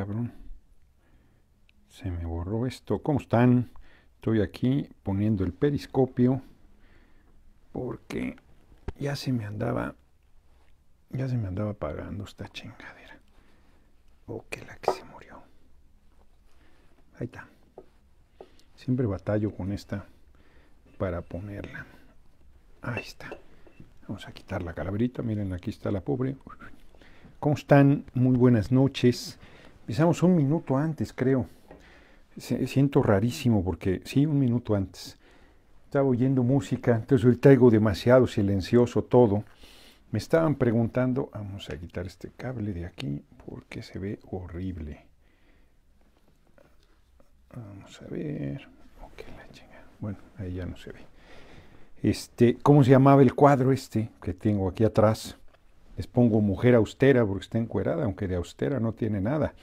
cabrón. Se me borró esto. ¿Cómo están? Estoy aquí poniendo el periscopio porque ya se me andaba ya se me andaba apagando esta chingadera. Oh, que la que se murió. Ahí está. Siempre batallo con esta para ponerla. Ahí está. Vamos a quitar la calabrita. Miren, aquí está la pobre. ¿Cómo están? Muy buenas noches. Empezamos un minuto antes, creo. Siento rarísimo porque sí, un minuto antes. Estaba oyendo música, entonces ahorita traigo demasiado silencioso todo. Me estaban preguntando, vamos a quitar este cable de aquí porque se ve horrible. Vamos a ver. la Bueno, ahí ya no se ve. Este, ¿cómo se llamaba el cuadro este que tengo aquí atrás? Les pongo mujer austera porque está encuerada, aunque de austera no tiene nada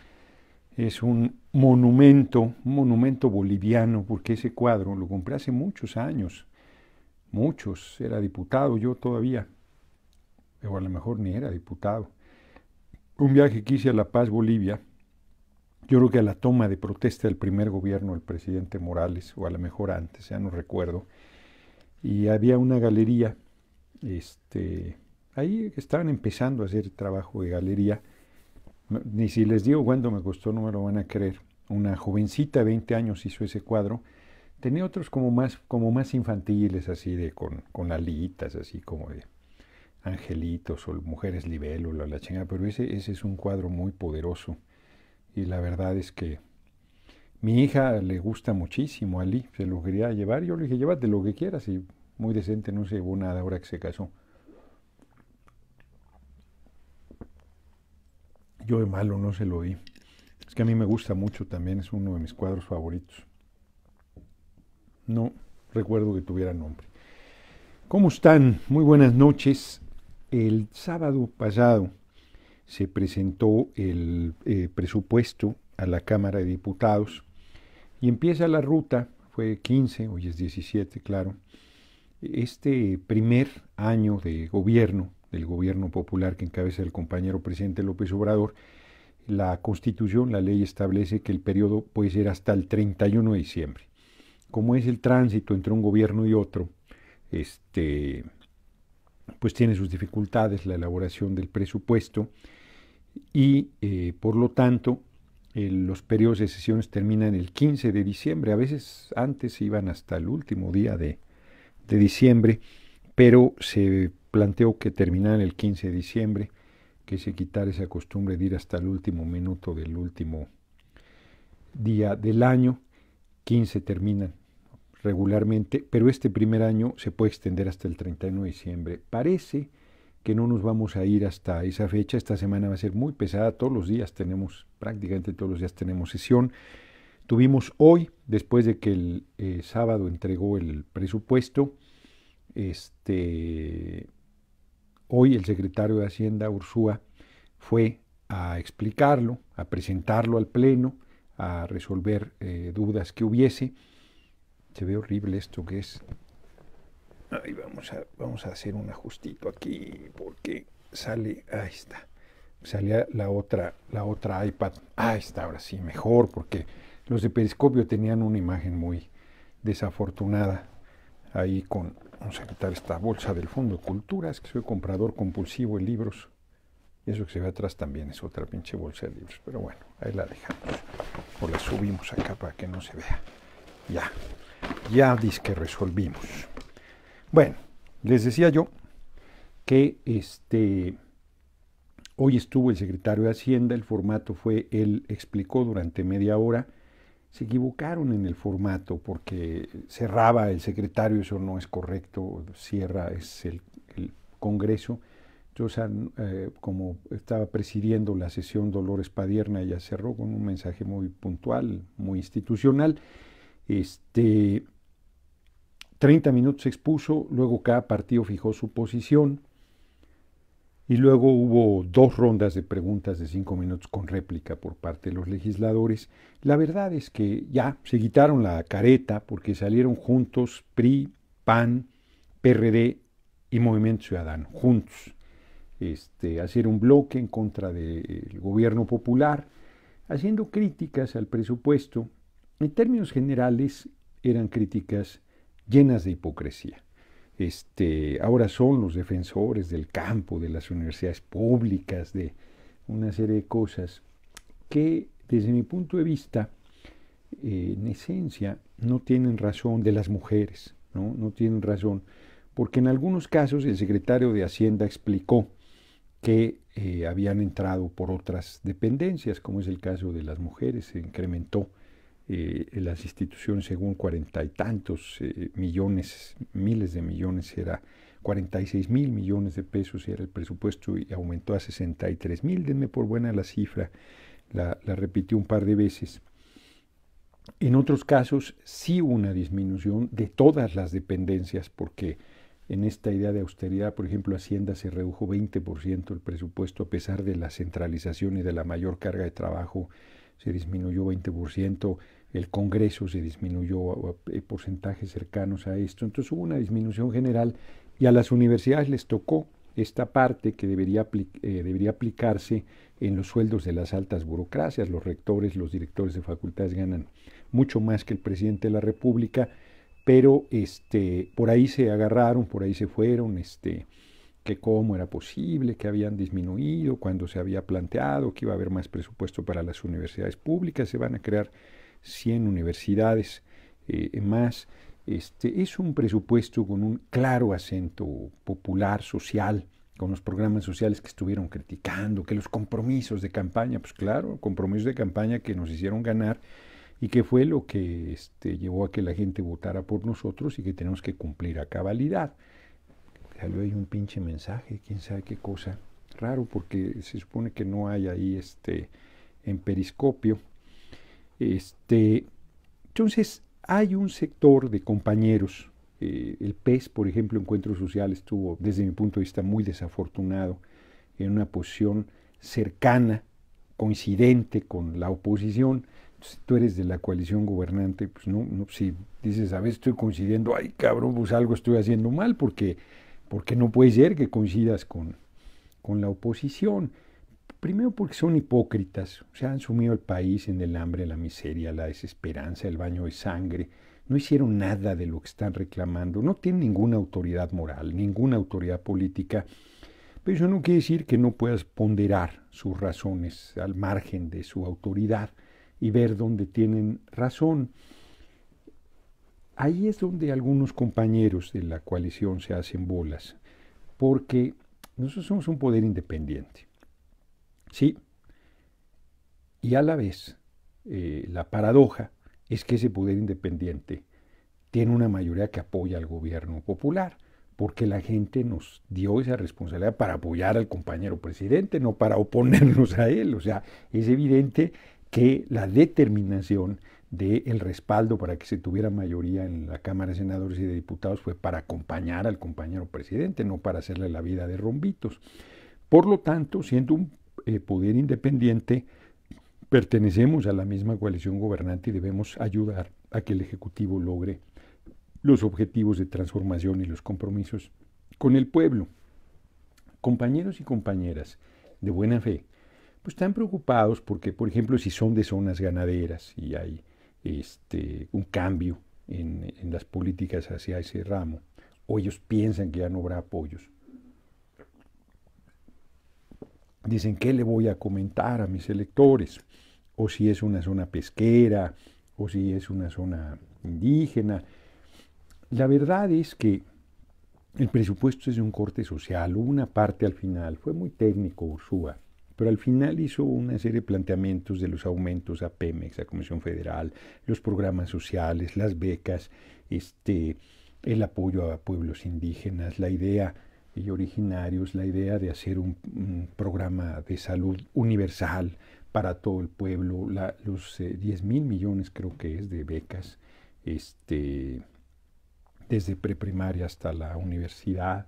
es un monumento, un monumento boliviano, porque ese cuadro lo compré hace muchos años, muchos, era diputado yo todavía, o a lo mejor ni era diputado. Un viaje que hice a La Paz, Bolivia, yo creo que a la toma de protesta del primer gobierno del presidente Morales, o a lo mejor antes, ya no recuerdo, y había una galería, este, ahí estaban empezando a hacer trabajo de galería, ni si les digo cuando me costó, no me lo van a creer. Una jovencita de 20 años hizo ese cuadro. Tenía otros como más, como más infantiles, así de con, con alitas, así como de angelitos o mujeres libélula, la chingada. Pero ese, ese es un cuadro muy poderoso. Y la verdad es que mi hija le gusta muchísimo a se lo quería llevar. Yo le dije, llévate lo que quieras. Y muy decente, no se llevó nada ahora que se casó. Yo de malo no se lo oí. Es que a mí me gusta mucho también, es uno de mis cuadros favoritos. No recuerdo que tuviera nombre. ¿Cómo están? Muy buenas noches. El sábado pasado se presentó el eh, presupuesto a la Cámara de Diputados y empieza la ruta, fue 15, hoy es 17, claro, este primer año de gobierno del gobierno popular que encabeza el compañero presidente López Obrador, la Constitución, la ley establece que el periodo puede ser hasta el 31 de diciembre. Como es el tránsito entre un gobierno y otro, este, pues tiene sus dificultades la elaboración del presupuesto y eh, por lo tanto los periodos de sesiones terminan el 15 de diciembre, a veces antes iban hasta el último día de, de diciembre pero se planteó que terminara el 15 de diciembre, que se quitara esa costumbre de ir hasta el último minuto del último día del año. 15 terminan regularmente, pero este primer año se puede extender hasta el 31 de diciembre. Parece que no nos vamos a ir hasta esa fecha. Esta semana va a ser muy pesada. Todos los días tenemos, prácticamente todos los días tenemos sesión. Tuvimos hoy, después de que el eh, sábado entregó el presupuesto, este, hoy el secretario de Hacienda, Ursúa, fue a explicarlo, a presentarlo al Pleno, a resolver eh, dudas que hubiese. Se ve horrible esto que es. vamos, a, vamos a hacer un ajustito aquí porque sale, ahí está, salía la otra, la otra iPad. Ahí está, ahora sí, mejor porque los de Periscopio tenían una imagen muy desafortunada ahí con, Vamos a quitar esta bolsa del fondo cultura. Es que soy comprador compulsivo de libros. Y eso que se ve atrás también es otra pinche bolsa de libros. Pero bueno, ahí la dejamos. O la subimos acá para que no se vea. Ya. Ya que resolvimos. Bueno, les decía yo que este hoy estuvo el secretario de Hacienda, el formato fue, él explicó durante media hora se equivocaron en el formato porque cerraba el secretario, eso no es correcto, cierra es el, Congreso. yo eh, como estaba presidiendo la sesión Dolores Padierna, ella cerró con un mensaje muy puntual, muy institucional. Este, 30 minutos expuso, luego cada partido fijó su posición y luego hubo dos rondas de preguntas de cinco minutos con réplica por parte de los legisladores. La verdad es que ya se quitaron la careta porque salieron juntos PRI, PAN, PRD y Movimiento Ciudadano, juntos. Este, hacer un bloque en contra del gobierno popular, haciendo críticas al presupuesto. En términos generales, eran críticas llenas de hipocresía este, ahora son los defensores del campo, de las universidades públicas, de una serie de cosas que desde mi punto de vista, eh, en esencia, no tienen razón de las mujeres, ¿no? no tienen razón, porque en algunos casos el secretario de Hacienda explicó que eh, habían entrado por otras dependencias, como es el caso de las mujeres, se incrementó en eh, las instituciones según cuarenta y tantos eh, millones, miles de millones era 46 mil millones de pesos era el presupuesto y aumentó a 63 mil, denme por buena la cifra, la, la repitió un par de veces. En otros casos sí una disminución de todas las dependencias porque en esta idea de austeridad, por ejemplo, Hacienda se redujo 20% el presupuesto a pesar de la centralización y de la mayor carga de trabajo se disminuyó 20%, el Congreso se disminuyó eh, porcentajes cercanos a esto. Entonces hubo una disminución general y a las universidades les tocó esta parte que debería, eh, debería aplicarse en los sueldos de las altas burocracias. Los rectores, los directores de facultades ganan mucho más que el presidente de la República, pero este, por ahí se agarraron, por ahí se fueron. Este, que cómo era posible, que habían disminuido, cuando se había planteado que iba a haber más presupuesto para las universidades públicas, se van a crear 100 universidades eh, más. Este, es un presupuesto con un claro acento popular, social, con los programas sociales que estuvieron criticando, que los compromisos de campaña, pues claro, compromisos de campaña que nos hicieron ganar y que fue lo que este, llevó a que la gente votara por nosotros y que tenemos que cumplir a cabalidad salió ahí un pinche mensaje, quién sabe qué cosa. Raro, porque se supone que no hay ahí este en periscopio. Este, entonces, hay un sector de compañeros. Eh, el PES, por ejemplo, Encuentro Social, estuvo, desde mi punto de vista, muy desafortunado en una posición cercana, coincidente con la oposición. Si tú eres de la coalición gobernante, pues no, no si dices, a veces estoy coincidiendo, ay cabrón, pues algo estoy haciendo mal, porque porque no puede ser que coincidas con, con la oposición. Primero porque son hipócritas, o han sumido el país en el hambre, la miseria, la desesperanza, el baño de sangre. No hicieron nada de lo que están reclamando, no tienen ninguna autoridad moral, ninguna autoridad política. Pero eso no quiere decir que no puedas ponderar sus razones al margen de su autoridad y ver dónde tienen razón. Ahí es donde algunos compañeros de la coalición se hacen bolas, porque nosotros somos un poder independiente. Sí, y a la vez, eh, la paradoja es que ese poder independiente tiene una mayoría que apoya al gobierno popular, porque la gente nos dio esa responsabilidad para apoyar al compañero presidente, no para oponernos a él. O sea, es evidente que la determinación del el respaldo para que se tuviera mayoría en la Cámara de Senadores y de Diputados fue para acompañar al compañero presidente, no para hacerle la vida de rombitos. Por lo tanto, siendo un eh, poder independiente, pertenecemos a la misma coalición gobernante y debemos ayudar a que el Ejecutivo logre los objetivos de transformación y los compromisos con el pueblo. Compañeros y compañeras de buena fe, pues están preocupados porque, por ejemplo, si son de zonas ganaderas y hay este, un cambio en, las políticas hacia ese ramo, o ellos piensan que ya no habrá apoyos. Dicen, ¿qué le voy a comentar a mis electores? O si es una zona pesquera, o si es una zona indígena. La verdad es que el presupuesto es de un corte social. una parte al final, fue muy técnico Ursúa, pero al final hizo una serie de planteamientos de los aumentos a Pemex, a Comisión Federal, los programas sociales, las becas, este, el apoyo a pueblos indígenas, la idea y originarios, la idea de hacer un, programa de salud universal para todo el pueblo, los 10 eh, mil millones creo que es de becas, este, desde preprimaria hasta la universidad,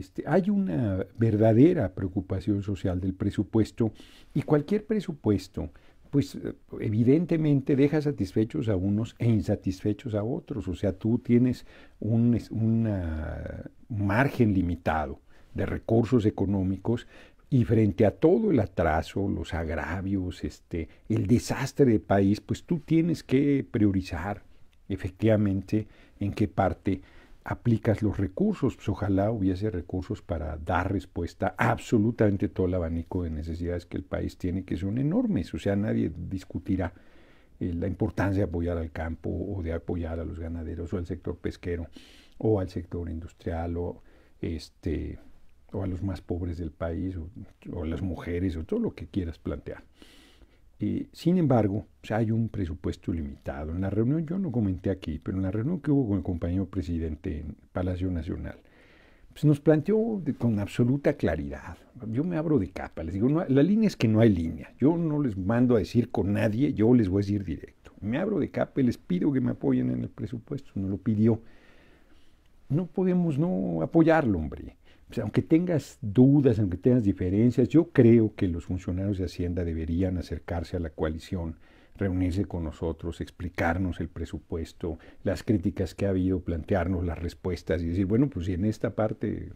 este, hay una verdadera preocupación social del presupuesto y cualquier presupuesto, pues evidentemente deja satisfechos a unos e insatisfechos a otros. O sea, tú tienes un margen limitado de recursos económicos y frente a todo el atraso, los agravios, este, el desastre de país, pues tú tienes que priorizar efectivamente en qué parte aplicas los recursos. Pues, ojalá hubiese recursos para dar respuesta a absolutamente todo el abanico de necesidades que el país tiene, que son enormes. O sea, nadie discutirá eh, la importancia de apoyar al campo o de apoyar a los ganaderos o al sector pesquero o al sector industrial o este o a los más pobres del país o, o a las mujeres o todo lo que quieras plantear. Eh, sin embargo, hay un presupuesto limitado. En la reunión, yo no comenté aquí, pero en la reunión que hubo con el compañero presidente en Palacio Nacional, pues nos planteó con absoluta claridad. Yo me abro de capa, les digo, la línea es que no hay línea. Yo no les mando a decir con nadie, yo les voy a decir directo. Me abro de capa y les pido que me apoyen en el presupuesto. No lo pidió. No podemos no apoyarlo, hombre aunque tengas dudas, aunque tengas diferencias, yo creo que los funcionarios de Hacienda deberían acercarse a la coalición, reunirse con nosotros, explicarnos el presupuesto, las críticas que ha habido, plantearnos las respuestas y decir, bueno, pues si en esta parte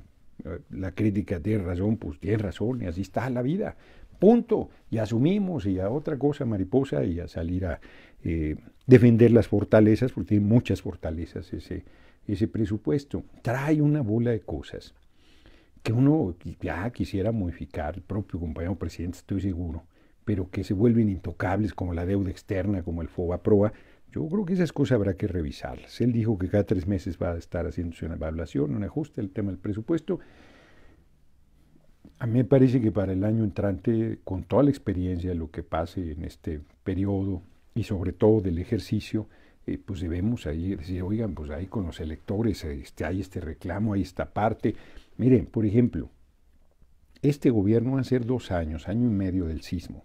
eh, la crítica tiene razón, pues tiene razón y así está la vida. Punto. Y asumimos y a otra cosa mariposa y a salir a eh, defender las fortalezas, porque tiene muchas fortalezas ese presupuesto. Trae una bola de cosas que uno ya quisiera modificar, el propio compañero presidente, estoy seguro, pero que se vuelven intocables como la deuda externa, como el PROA, yo creo que esas cosas habrá que revisarlas. Él dijo que cada tres meses va a estar haciendo una evaluación, un ajuste del tema del presupuesto. A mí me parece que para el año entrante, con toda la experiencia de lo que pase en este periodo y sobre todo del ejercicio, eh, pues debemos ahí decir, oigan, pues ahí con los electores este, hay este reclamo, hay esta parte, Miren, por ejemplo, este gobierno hace dos años, año y medio del sismo.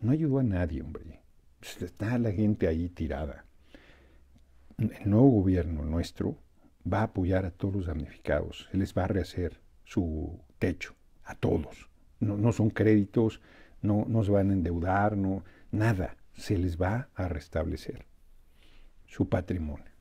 No ayudó a nadie, hombre. Está la gente ahí tirada. El nuevo gobierno nuestro va a apoyar a todos los damnificados. Se les va a rehacer su techo, a todos. No, son créditos, no, no se van a endeudar, no, nada. Se les va a restablecer su patrimonio.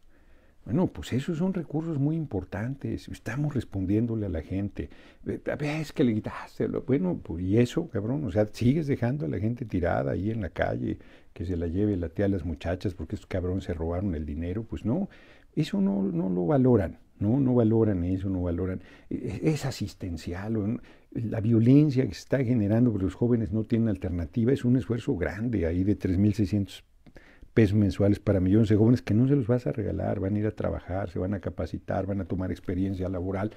Bueno, pues esos son recursos muy importantes. Estamos respondiéndole a la gente. Ves que le quitaste. Bueno, pues y eso, cabrón. O sea, sigues dejando a la gente tirada ahí en la calle, que se la lleve la tía a las muchachas porque estos cabrón se robaron el dinero. Pues no, eso no, lo valoran. No, no valoran eso, no valoran. E, e, es asistencial. La violencia que se está generando porque los jóvenes no tienen alternativa es un esfuerzo grande ahí de 3.600 pesos mensuales para millones de jóvenes que no se los vas a regalar, van a ir a trabajar, se van a capacitar, van a tomar experiencia laboral.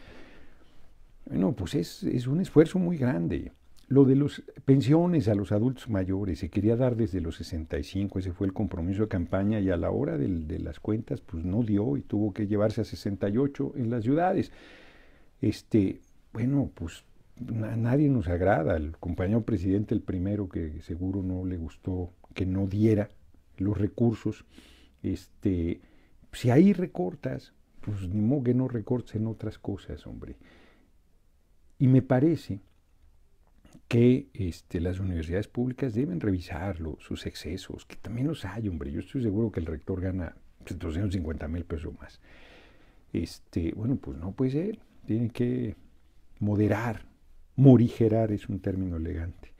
Bueno, pues es, un esfuerzo muy grande. Lo de las pensiones a los adultos mayores se quería dar desde los 65, ese fue el compromiso de campaña y a la hora de, las cuentas pues no dio y tuvo que llevarse a 68 en las ciudades. Este, bueno, pues a nadie nos agrada. El compañero presidente, el primero que seguro no le gustó que no diera los recursos, este, si ahí recortas, pues ni modo que no recortes en otras cosas, hombre. Y me parece que este, las universidades públicas deben revisarlo, sus excesos, que también los hay, hombre. Yo estoy seguro que el rector gana 250 pues, mil pesos más. Este, bueno, pues no puede ser. tiene que moderar, morigerar es un término elegante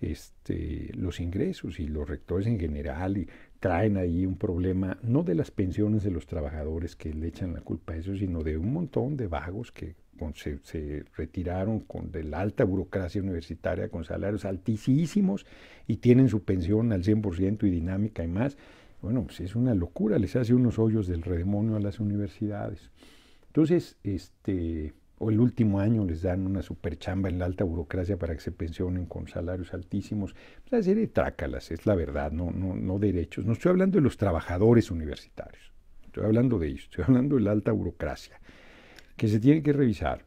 este, los ingresos y los rectores en general traen ahí un problema, no de las pensiones de los trabajadores que le echan la culpa a eso, sino de un montón de vagos que se, retiraron con, de la alta burocracia universitaria con salarios altísimos y tienen su pensión al 100% y dinámica y más. Bueno, pues es una locura, les hace unos hoyos del redemonio a las universidades. Entonces, este, o el último año les dan una superchamba en la alta burocracia para que se pensionen con salarios altísimos. Una pues, serie de trácalas, es la verdad, no, no, no derechos. No estoy hablando de los trabajadores universitarios, estoy hablando de ellos, estoy hablando de la alta burocracia, que se tiene que revisar.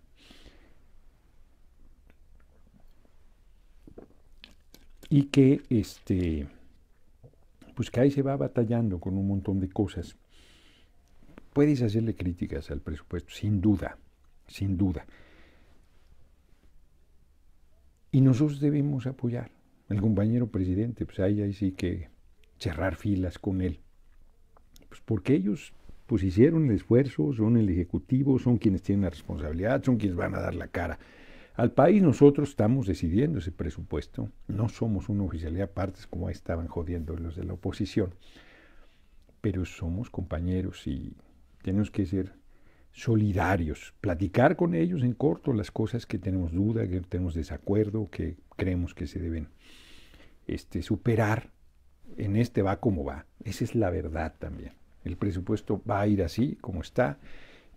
Y que este pues que ahí se va batallando con un montón de cosas. Puedes hacerle críticas al presupuesto, sin duda sin duda. Y nosotros debemos apoyar al compañero presidente, pues ahí, ahí sí que cerrar filas con él. Pues, porque ellos pues hicieron el esfuerzo, son el ejecutivo, son quienes tienen la responsabilidad, son quienes van a dar la cara. Al país nosotros estamos decidiendo ese presupuesto, no somos una oficialidad partes como estaban jodiendo los de la oposición, pero somos compañeros y tenemos que ser solidarios, platicar con ellos en corto las cosas que tenemos duda, que tenemos desacuerdo, que creemos que se deben este, superar. En este va como va. Esa es la verdad también. El presupuesto va a ir así como está.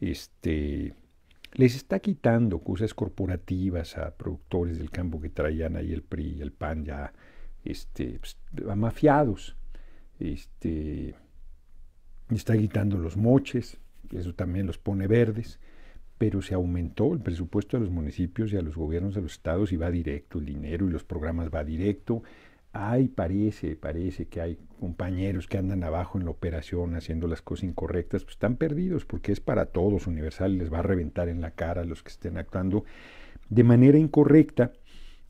Este, les está quitando cosas corporativas a productores del campo que traían ahí el PRI y el PAN ya este, pues, mafiados. Este, está quitando los moches eso también los pone verdes, pero se aumentó el presupuesto de los municipios y a los gobiernos de los estados y va directo el dinero y los programas va directo. Ay, parece, parece que hay compañeros que andan abajo en la operación haciendo las cosas incorrectas, pues están perdidos porque es para todos universal les va a reventar en la cara a los que estén actuando de manera incorrecta.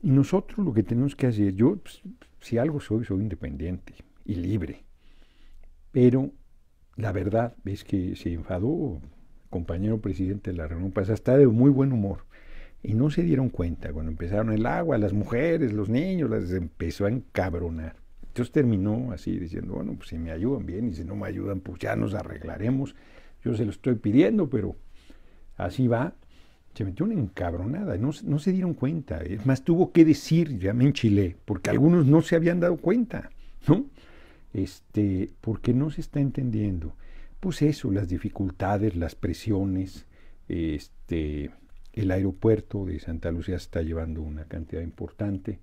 Y nosotros lo que tenemos que hacer, yo pues, si algo soy, soy independiente y libre, pero la verdad es que se enfadó, compañero presidente de la reunión pasada, está de muy buen humor. Y no se dieron cuenta, cuando empezaron el agua, las mujeres, los niños, las empezó a encabronar. Entonces terminó así diciendo, bueno, pues si me ayudan bien y si no me ayudan, pues ya nos arreglaremos. Yo se lo estoy pidiendo, pero así va. Se metió una encabronada, no, no se dieron cuenta. Es más, tuvo que decir, ya me enchilé, porque algunos no se habían dado cuenta, ¿no? este, porque no se está entendiendo. Pues eso, las dificultades, las presiones, este, el aeropuerto de Santa Lucía está llevando una cantidad importante.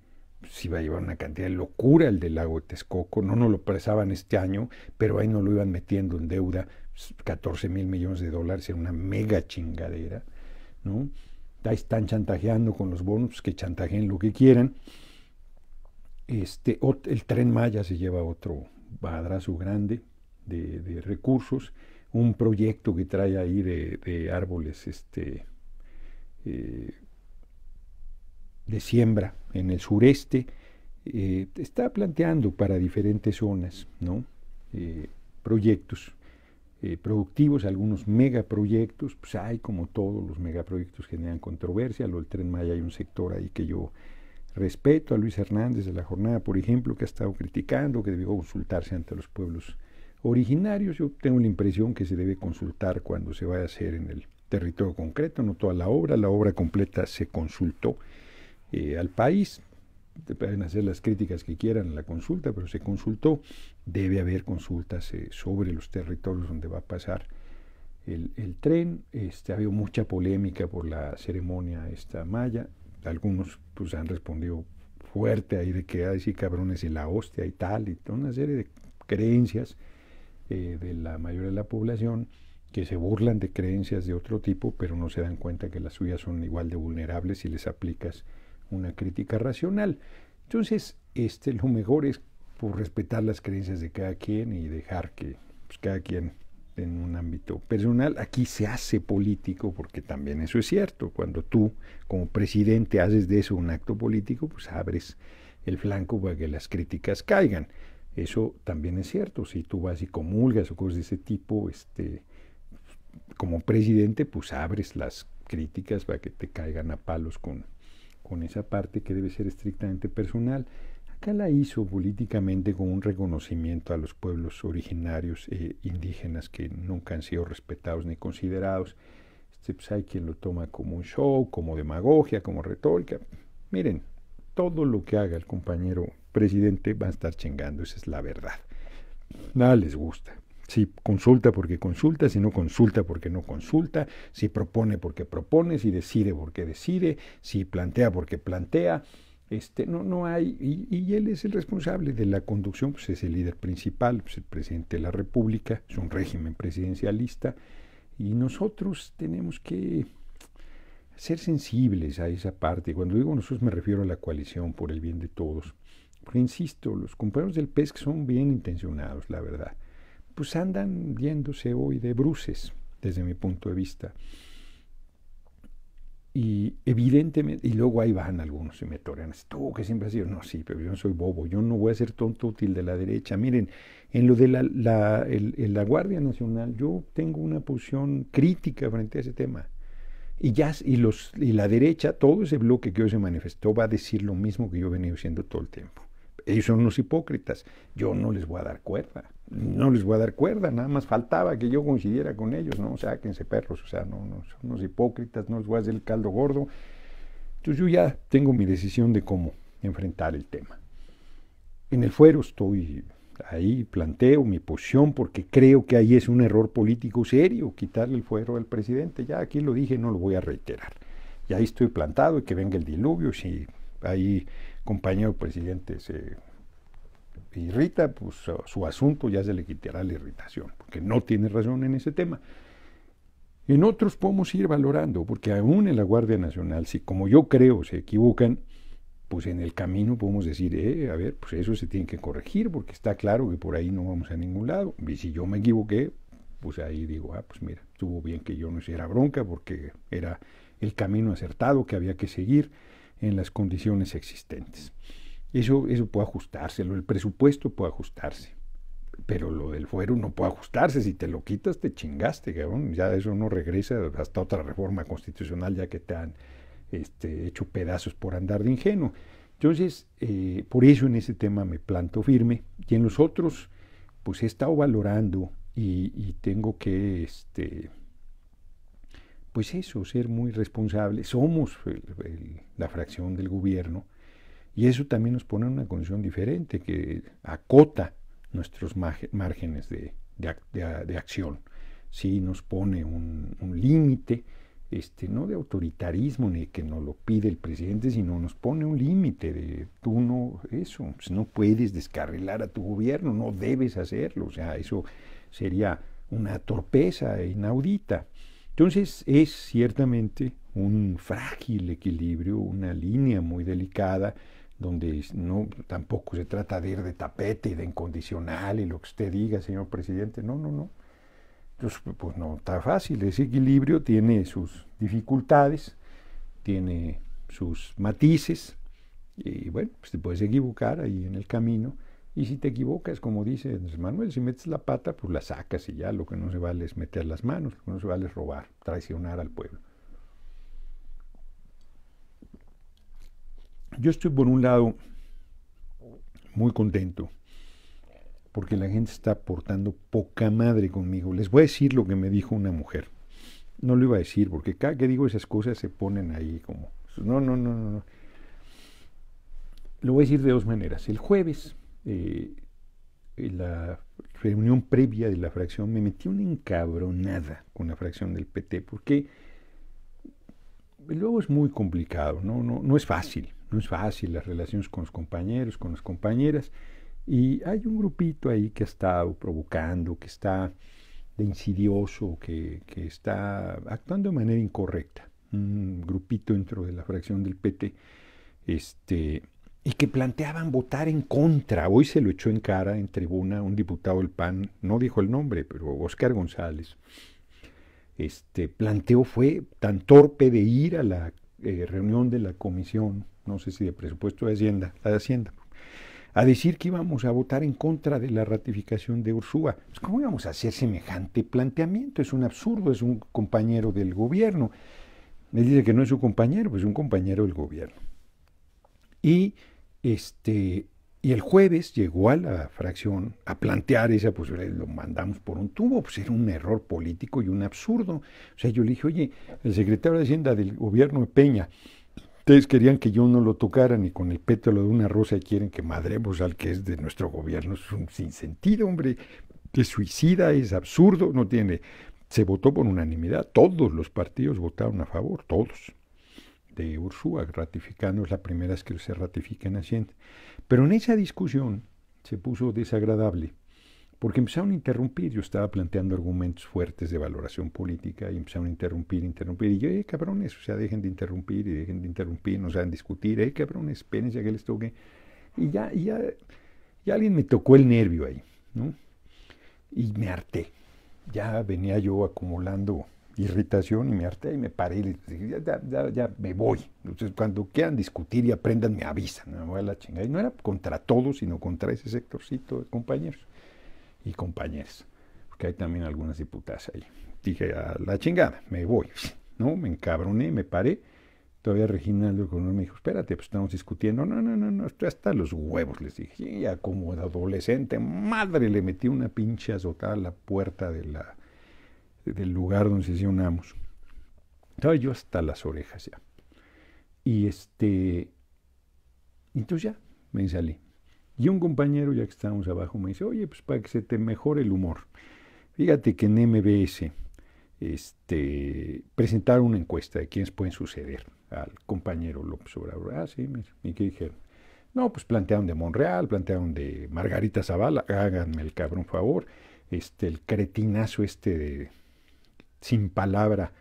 Si va a llevar una cantidad de locura el del lago de Texcoco, no nos lo presaban este año, pero ahí no lo iban metiendo en deuda, 14 mil millones de dólares, era una mega chingadera, ¿no? Ahí están chantajeando con los bonos, pues que chantajeen lo que quieran. Este, el tren Maya se lleva otro, su grande de, recursos, un proyecto que trae ahí de, árboles este, eh, de siembra en el sureste, eh, está planteando para diferentes zonas ¿no? Eh, proyectos productivos, algunos megaproyectos, pues hay como todos los megaproyectos generan controversia, lo del tren Maya hay un sector ahí que yo Respeto a Luis Hernández de la jornada, por ejemplo, que ha estado criticando que debió consultarse ante los pueblos originarios. Yo tengo la impresión que se debe consultar cuando se vaya a hacer en el territorio concreto, no toda la obra, la obra completa se consultó eh, al país. Pueden hacer las críticas que quieran en la consulta, pero se consultó. Debe haber consultas eh, sobre los territorios donde va a pasar el, tren. Este, ha habido mucha polémica por la ceremonia esta maya algunos pues han respondido fuerte ahí de que, hay sí, cabrones, y la hostia y tal, y toda una serie de creencias eh, de la mayoría de la población que se burlan de creencias de otro tipo, pero no se dan cuenta que las suyas son igual de vulnerables si les aplicas una crítica racional. Entonces, este, lo mejor es por pues, respetar las creencias de cada quien y dejar que pues, cada quien en un ámbito personal, aquí se hace político, porque también eso es cierto, cuando tú como presidente haces de eso un acto político, pues abres el flanco para que las críticas caigan. Eso también es cierto, si tú vas y comulgas o cosas de ese tipo, este, como presidente, pues abres las críticas para que te caigan a palos con, con esa parte que debe ser estrictamente personal. ¿Qué la hizo políticamente con un reconocimiento a los pueblos originarios e indígenas que nunca han sido respetados ni considerados. Este, pues, hay quien lo toma como un show, como demagogia, como retórica. Miren, todo lo que haga el compañero presidente va a estar chingando, esa es la verdad. Nada les gusta. Si consulta porque consulta, si no consulta porque no consulta, si propone porque propone, si decide porque decide, si plantea porque plantea. Este, no, hay, y, él es el responsable de la conducción, pues es el líder principal, pues el presidente de la República, es un régimen presidencialista, y nosotros tenemos que ser sensibles a esa parte. Cuando digo nosotros me refiero a la coalición por el bien de todos. Pero insisto, los compañeros del PESC son bien intencionados, la verdad. Pues andan yéndose hoy de bruces, desde mi punto de vista. Y evidentemente, y luego ahí van algunos y me torean, tú que siempre has dicho, no, sí, pero yo soy bobo, yo no voy a ser tonto útil de la derecha. Miren, en lo de la, Guardia Nacional, yo tengo una posición crítica frente a ese tema. Y, ya, y, los, y la derecha, todo ese bloque que hoy se manifestó, va a decir lo mismo que yo he venido diciendo todo el tiempo ellos son unos hipócritas, yo no les voy a dar cuerda, no les voy a dar cuerda, nada más faltaba que yo coincidiera con ellos, no, sáquense perros, o sea, no, son unos hipócritas, no les voy a hacer el caldo gordo. Entonces yo ya tengo mi decisión de cómo enfrentar el tema. En el fuero estoy ahí, planteo mi posición porque creo que ahí es un error político serio quitarle el fuero al presidente, ya aquí lo dije, no lo voy a reiterar. Y ahí estoy plantado y que venga el diluvio, si ahí compañero presidente se irrita, pues su asunto ya se le quitará la irritación, porque no tiene razón en ese tema. En otros podemos ir valorando, porque aún en la Guardia Nacional, si como yo creo se equivocan, pues en el camino podemos decir, eh, a ver, pues eso se tiene que corregir, porque está claro que por ahí no vamos a ningún lado. Y si yo me equivoqué, pues ahí digo, ah, pues mira, estuvo bien que yo no hiciera bronca, porque era el camino acertado que había que seguir en las condiciones existentes. Eso, eso puede ajustárselo, el presupuesto puede ajustarse, pero lo del fuero no puede ajustarse, si te lo quitas te chingaste, cabrón, ya eso no regresa hasta otra reforma constitucional ya que te han este, hecho pedazos por andar de ingenuo. Entonces, eh, por eso en ese tema me planto firme y en los otros, pues he estado valorando y, y tengo que... Este, pues eso, ser muy responsable. Somos la fracción del gobierno y eso también nos pone en una condición diferente que acota nuestros márgenes de, acción. Sí nos pone un, límite, este, no de autoritarismo ni que nos lo pide el presidente, sino nos pone un límite de tú no, eso, pues no puedes descarrilar a tu gobierno, no debes hacerlo. O sea, eso sería una torpeza inaudita. Entonces es ciertamente un frágil equilibrio, una línea muy delicada, donde no, tampoco se trata de ir de tapete y de incondicional y lo que usted diga, señor presidente. No, no, no. Entonces, pues, pues no está fácil. Ese equilibrio tiene sus dificultades, tiene sus matices, y bueno, pues te puedes equivocar ahí en el camino. Y si te equivocas, como dice Manuel, si metes la pata, pues la sacas y ya lo que no se vale es meter las manos, lo que no se vale es robar, traicionar al pueblo. Yo estoy por un lado muy contento porque la gente está portando poca madre conmigo. Les voy a decir lo que me dijo una mujer. No lo iba a decir porque cada que digo esas cosas se ponen ahí como... No, no, no, no. no. Lo voy a decir de dos maneras. El jueves la reunión previa de la fracción, me metí una encabronada con la fracción del PT, porque luego es muy complicado, ¿no? No, no es fácil, no es fácil las relaciones con los compañeros, con las compañeras, y hay un grupito ahí que ha estado provocando, que está de insidioso, que, que está actuando de manera incorrecta, un grupito dentro de la fracción del PT, este, y que planteaban votar en contra. Hoy se lo echó en cara en tribuna un diputado del PAN, no dijo el nombre, pero Oscar González. Este planteo fue tan torpe de ir a la eh, reunión de la comisión, no sé si de presupuesto de Hacienda, la de Hacienda, a decir que íbamos a votar en contra de la ratificación de Ursúa. Pues, ¿Cómo íbamos a hacer semejante planteamiento? Es un absurdo, es un compañero del gobierno. Me dice que no es su compañero, pues es un compañero del gobierno. Y este, y el jueves llegó a la fracción a plantear esa posibilidad, lo mandamos por un tubo, pues era un error político y un absurdo. O sea, yo le dije, oye, el secretario de Hacienda del gobierno de Peña, ustedes querían que yo no lo tocara ni con el pétalo de una rosa y quieren que madremos al que es de nuestro gobierno. Es un sinsentido, hombre, es suicida, es absurdo, no tiene... Se votó por unanimidad, todos los partidos votaron a favor, todos de Ursúa, ratificando, es la primera vez que se ratifica en Hacienda. Pero en esa discusión se puso desagradable, porque empezaron a interrumpir, yo estaba planteando argumentos fuertes de valoración política y empezaron a interrumpir, interrumpir, y yo, eh, cabrones, o sea, dejen de interrumpir y dejen de interrumpir, no saben discutir, eh, cabrones, espérense a que les toque. Y ya, ya, ya alguien me tocó el nervio ahí, ¿no? Y me harté. Ya venía yo acumulando irritación y me harté y me paré y les dije, ya, ya, ya, me voy. Entonces, cuando quieran discutir y aprendan, me avisan, me voy a la chingada. Y no era contra todos, sino contra ese sectorcito de compañeros y compañeras, porque hay también algunas diputadas ahí. Dije, a la chingada, me voy. No, me encabroné, me paré. Todavía Reginaldo con me dijo, espérate, pues estamos discutiendo. No, no, no, no, estoy hasta los huevos, les dije. Y ya como adolescente, madre, le metí una pinche azotada a la puerta de la del lugar donde se unamos. yo hasta las orejas ya. Y este, entonces ya me salí. Y un compañero, ya que estábamos abajo, me dice, oye, pues para que se te mejore el humor. Fíjate que en MBS este, presentaron una encuesta de quiénes pueden suceder al compañero López Obrador. Ah, sí, ¿Y qué dijeron? No, pues plantearon de Monreal, plantearon de Margarita Zavala, háganme el cabrón favor, este, el cretinazo este de sin palabra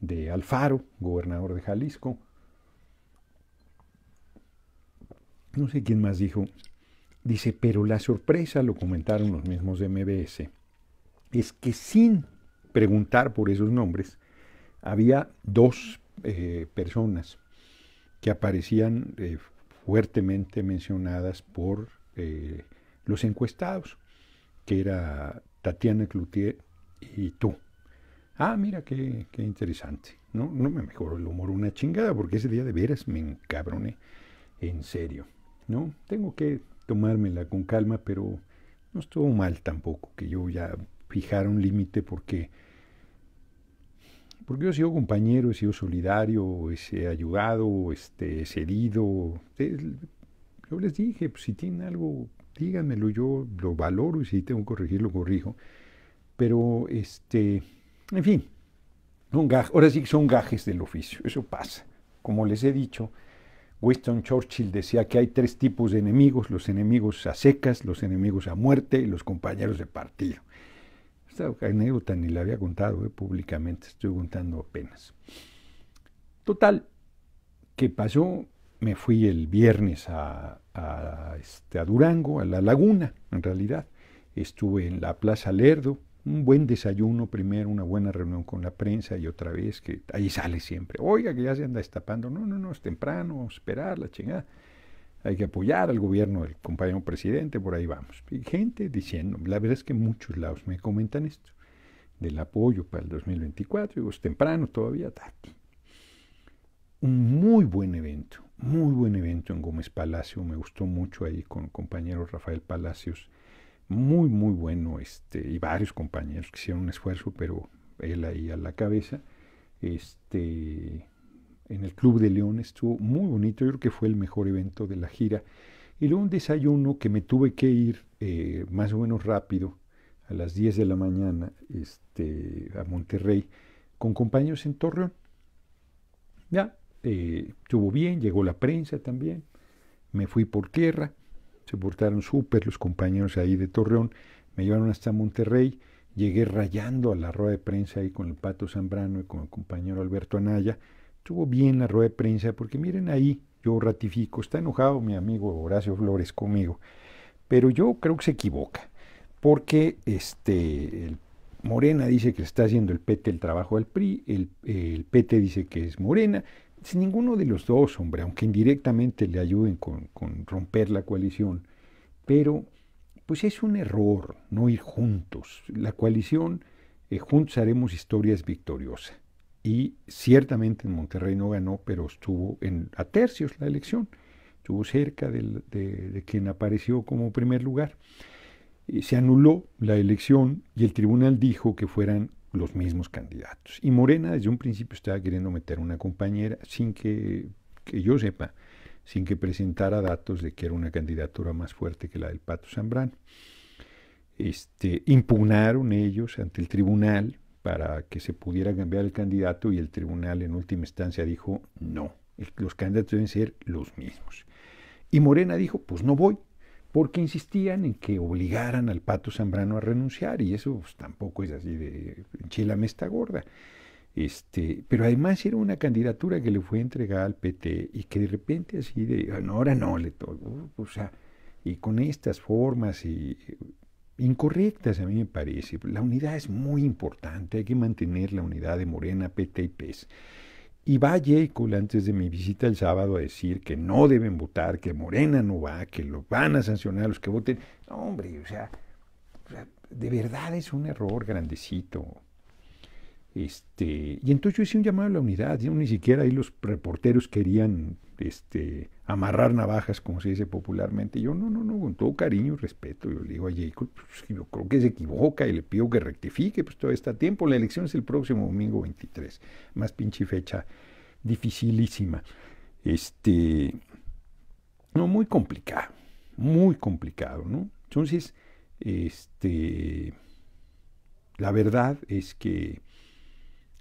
de Alfaro, gobernador de Jalisco. No sé quién más dijo. Dice, pero la sorpresa, lo comentaron los mismos de MBS, es que sin preguntar por esos nombres, había dos eh, personas que aparecían eh, fuertemente mencionadas por eh, los encuestados, que era Tatiana Cloutier y tú. Ah, mira, qué, interesante. No, no me mejoró el humor una chingada, porque ese día de veras me encabroné. En serio. ¿no? Tengo que tomármela con calma, pero no estuvo mal tampoco que yo ya fijara un límite porque porque yo he sido compañero, he sido solidario, he ayudado, este, he cedido. Eh, yo les dije, pues, si tienen algo, díganmelo, yo lo valoro y si tengo que corregir, lo corrijo. Pero este, en fin, ahora sí que son gajes del oficio, eso pasa. Como les he dicho, Winston Churchill decía que hay tres tipos de enemigos, los enemigos a secas, los enemigos a muerte y los compañeros de partido. Esta anécdota ni la había contado eh, públicamente, estoy contando apenas. Total, ¿qué pasó? Me fui el viernes a este, Durango, a la laguna, en realidad. Estuve en la Plaza Lerdo, un buen desayuno primero, una buena reunión con la prensa y otra vez que ahí sale siempre. Oiga, que ya se anda destapando. No, no, no, es temprano, esperar la chingada. Hay que apoyar al gobierno del compañero presidente, por ahí vamos. Y gente diciendo, la verdad es que muchos lados me comentan esto, del apoyo para el 2024, digo, es temprano todavía. Tati. Un muy buen evento, muy buen evento en Gómez Palacio, me gustó mucho ahí con el compañero Rafael Palacios muy, muy bueno, este, y varios compañeros que hicieron un esfuerzo, pero él ahí a la cabeza. Este, en el Club de León estuvo muy bonito, yo creo que fue el mejor evento de la gira. Y luego un desayuno que me tuve que ir eh, más o menos rápido, a las 10 de la mañana, este, a Monterrey, con compañeros en Torreón. Ya, eh, estuvo bien, llegó la prensa también, me fui por tierra se portaron súper los compañeros ahí de Torreón, me llevaron hasta Monterrey, llegué rayando a la rueda de prensa ahí con el Pato Zambrano y con el compañero Alberto Anaya, estuvo bien la rueda de prensa, porque miren ahí, yo ratifico, está enojado mi amigo Horacio Flores conmigo, pero yo creo que se equivoca, porque este, Morena dice que está haciendo el PT el trabajo del PRI, el, el PT dice que es Morena, ninguno de los dos, hombre, aunque indirectamente le ayuden con, romper la coalición, pero pues es un error no ir juntos. La coalición, eh, juntos haremos historias victoriosas. victoriosa. Y ciertamente en Monterrey no ganó, pero estuvo en, a tercios la elección. Estuvo cerca de, quien apareció como primer lugar. se anuló la elección y el tribunal dijo que fueran los mismos candidatos. Y Morena desde un principio estaba queriendo meter una compañera sin que, yo sepa, sin que presentara datos de que era una candidatura más fuerte que la del Pato Zambrano. Este, impugnaron ellos ante el tribunal para que se pudiera cambiar el candidato y el tribunal en última instancia dijo no, los candidatos deben ser los mismos. Y Morena dijo, pues no voy, porque insistían en que obligaran al Pato Zambrano a renunciar, y eso pues, tampoco es así de me mesta gorda. Este, pero además era una candidatura que le fue entregada al PT y que de repente así de, ah, no, ahora no, le tocó, uh, o sea, y con estas formas y, eh, incorrectas a mí me parece, la unidad es muy importante, hay que mantener la unidad de Morena, PT y PES. Y va Jekyll antes de mi visita el sábado a decir que no deben votar, que Morena no va, que lo van a sancionar los que voten. hombre, o sea, de verdad es un error grandecito. Este, y entonces yo hice un llamado a la unidad, ni siquiera ahí los reporteros querían este, amarrar navajas, como se dice popularmente. yo, no, no, no, con todo cariño y respeto, yo le digo a Jacob, pues, yo creo que se equivoca y le pido que rectifique, pues todo está tiempo, la elección es el próximo domingo 23, más pinche fecha dificilísima. Este, no, muy complicado, muy complicado, ¿no? Entonces, este, la verdad es que,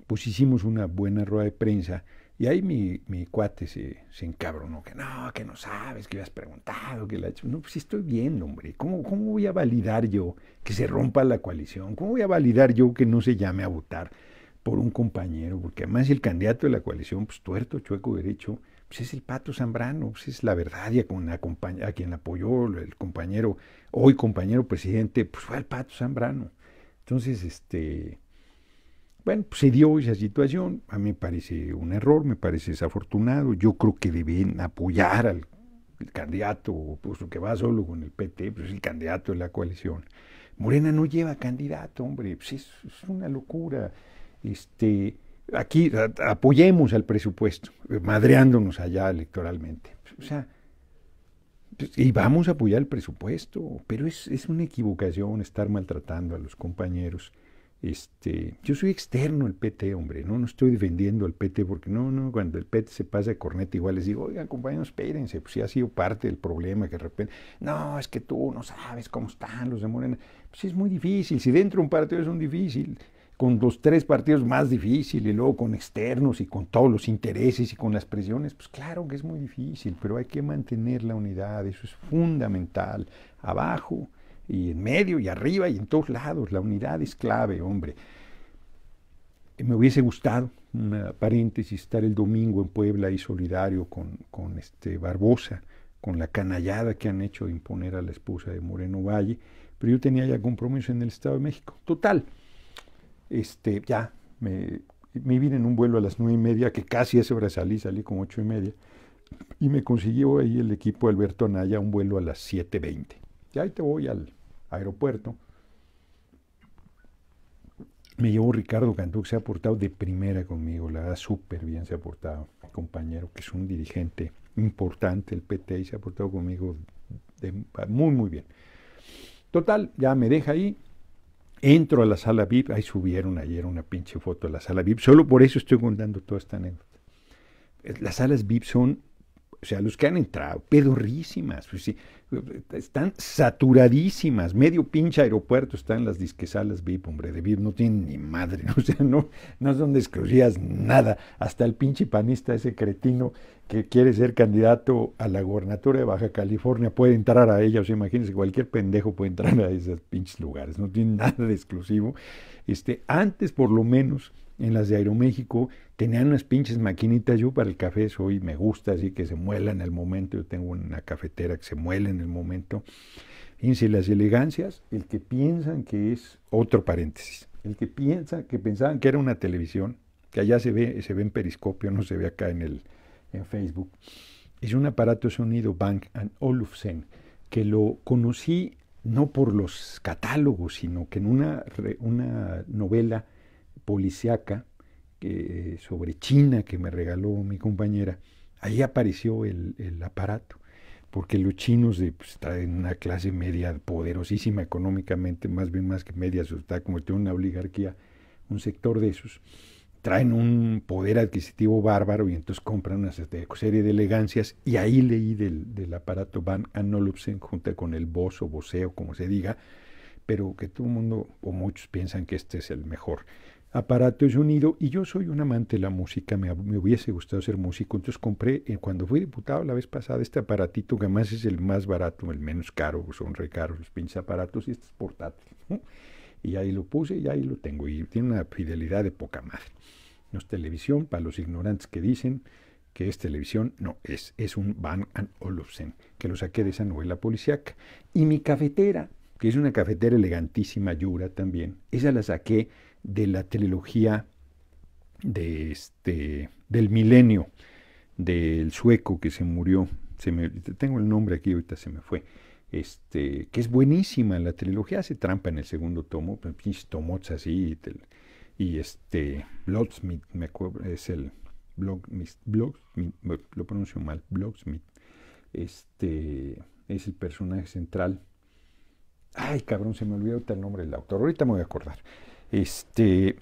pues hicimos una buena rueda de prensa, y ahí mi, cuate se, se, encabronó, que no, que no sabes, que le has preguntado, que hecho. No, pues estoy bien, hombre. ¿Cómo, ¿Cómo voy a validar yo que se rompa la coalición? ¿Cómo voy a validar yo que no se llame a votar por un compañero? Porque además el candidato de la coalición, pues tuerto, chueco, derecho, pues es el Pato Zambrano, pues es la verdad, y a, con a quien apoyó el compañero, hoy compañero presidente, pues fue el Pato Zambrano. Entonces, este bueno, pues, se dio esa situación, a mí me parece un error, me parece desafortunado, yo creo que deben apoyar al candidato, pues que va solo con el PT, pues el candidato de la coalición. Morena no lleva candidato, hombre, pues es, una locura. Este, aquí apoyemos al presupuesto, eh, madreándonos allá electoralmente. O sea, pues, y vamos a apoyar el presupuesto, pero es, es una equivocación estar maltratando a los compañeros. Este, yo soy externo al PT, hombre, no, no estoy defendiendo al PT porque no, no, cuando el PT se pasa de corneta igual les digo, oigan compañeros, espérense, pues si ha sido parte del problema que de repente, no, es que tú no sabes cómo están los de Morena, pues es muy difícil, si dentro de un partido es un difícil, con los tres partidos más difícil y luego con externos y con todos los intereses y con las presiones, pues claro que es muy difícil, pero hay que mantener la unidad, eso es fundamental, abajo y en medio y arriba y en todos lados. La unidad es clave, hombre. Me hubiese gustado, una paréntesis, estar el domingo en Puebla y solidario con, este Barbosa, con la canallada que han hecho de imponer a la esposa de Moreno Valle, pero yo tenía ya compromiso en el Estado de México. Total, este, ya me, vine en un vuelo a las nueve y media, que casi ese esa salí, salí como ocho y media, y me consiguió ahí el equipo Alberto Anaya un vuelo a las 7.20. Y ahí te voy al aeropuerto, me llevó Ricardo Cantú, que se ha portado de primera conmigo, la verdad, súper bien se ha portado. Mi compañero, que es un dirigente importante, el PTI, se ha portado conmigo muy, muy bien. Total, ya me deja ahí, entro a la sala VIP, ahí subieron ayer una pinche foto de la sala VIP, solo por eso estoy contando toda esta anécdota. Las salas VIP son o sea, los que han entrado, pedorrísimas, pues sí, están saturadísimas, medio pinche aeropuerto están las disquesalas VIP, hombre, de VIP no tienen ni madre, o sea, no, no son exclusivas nada, hasta el pinche panista, ese cretino que quiere ser candidato a la gobernatura de Baja California puede entrar a ella, o sea, imagínense, cualquier pendejo puede entrar a esos pinches lugares, no tienen nada de exclusivo, este, antes por lo menos en las de Aeroméxico, tenían unas pinches maquinitas. Yo para el café soy, me gusta, así que se muela en el momento. Yo tengo una cafetera que se muela en el momento. Fíjense, las elegancias, el que piensan que es, otro paréntesis, el que piensa, que pensaban que era una televisión, que allá se ve, se en periscopio, no se ve acá en, el, en Facebook, es un aparato sonido Bank and Olufsen, que lo conocí no por los catálogos, sino que en una, una novela policiaca, eh, sobre China que me regaló mi compañera, ahí apareció el, aparato, porque los chinos de, eh, pues, en una clase media poderosísima económicamente, más bien más que media, está como tiene una oligarquía, un sector de esos, traen un poder adquisitivo bárbaro y entonces compran una serie de elegancias y ahí leí del, aparato Van Anolubsen junto con el bozo o Boseo, como se diga, pero que todo el mundo o muchos piensan que este es el mejor aparato es unido y yo soy un amante de la música, me, hubiese gustado ser músico, entonces compré, eh, cuando fui diputado la vez pasada, este aparatito que además es el más barato, el menos caro, son recaros los pinches aparatos y este portátil. Y ahí lo puse y ahí lo tengo y tiene una fidelidad de poca madre. No es televisión, para los ignorantes que dicen que es televisión, no, es, es un Van and Olufsen, que lo saqué de esa novela policiaca. Y mi cafetera, que es una cafetera elegantísima, Yura también, esa la saqué de la trilogía de este, del milenio del sueco que se murió. Se me, tengo el nombre aquí, ahorita se me fue. Este, que es buenísima la trilogía, hace trampa en el segundo tomo, y, y este, Bloodsmith, me es el Blocksmith, lo pronuncio mal, Blocksmith, este, es el personaje central. Ay, cabrón, se me olvidó el nombre del autor, ahorita me voy a acordar. Este,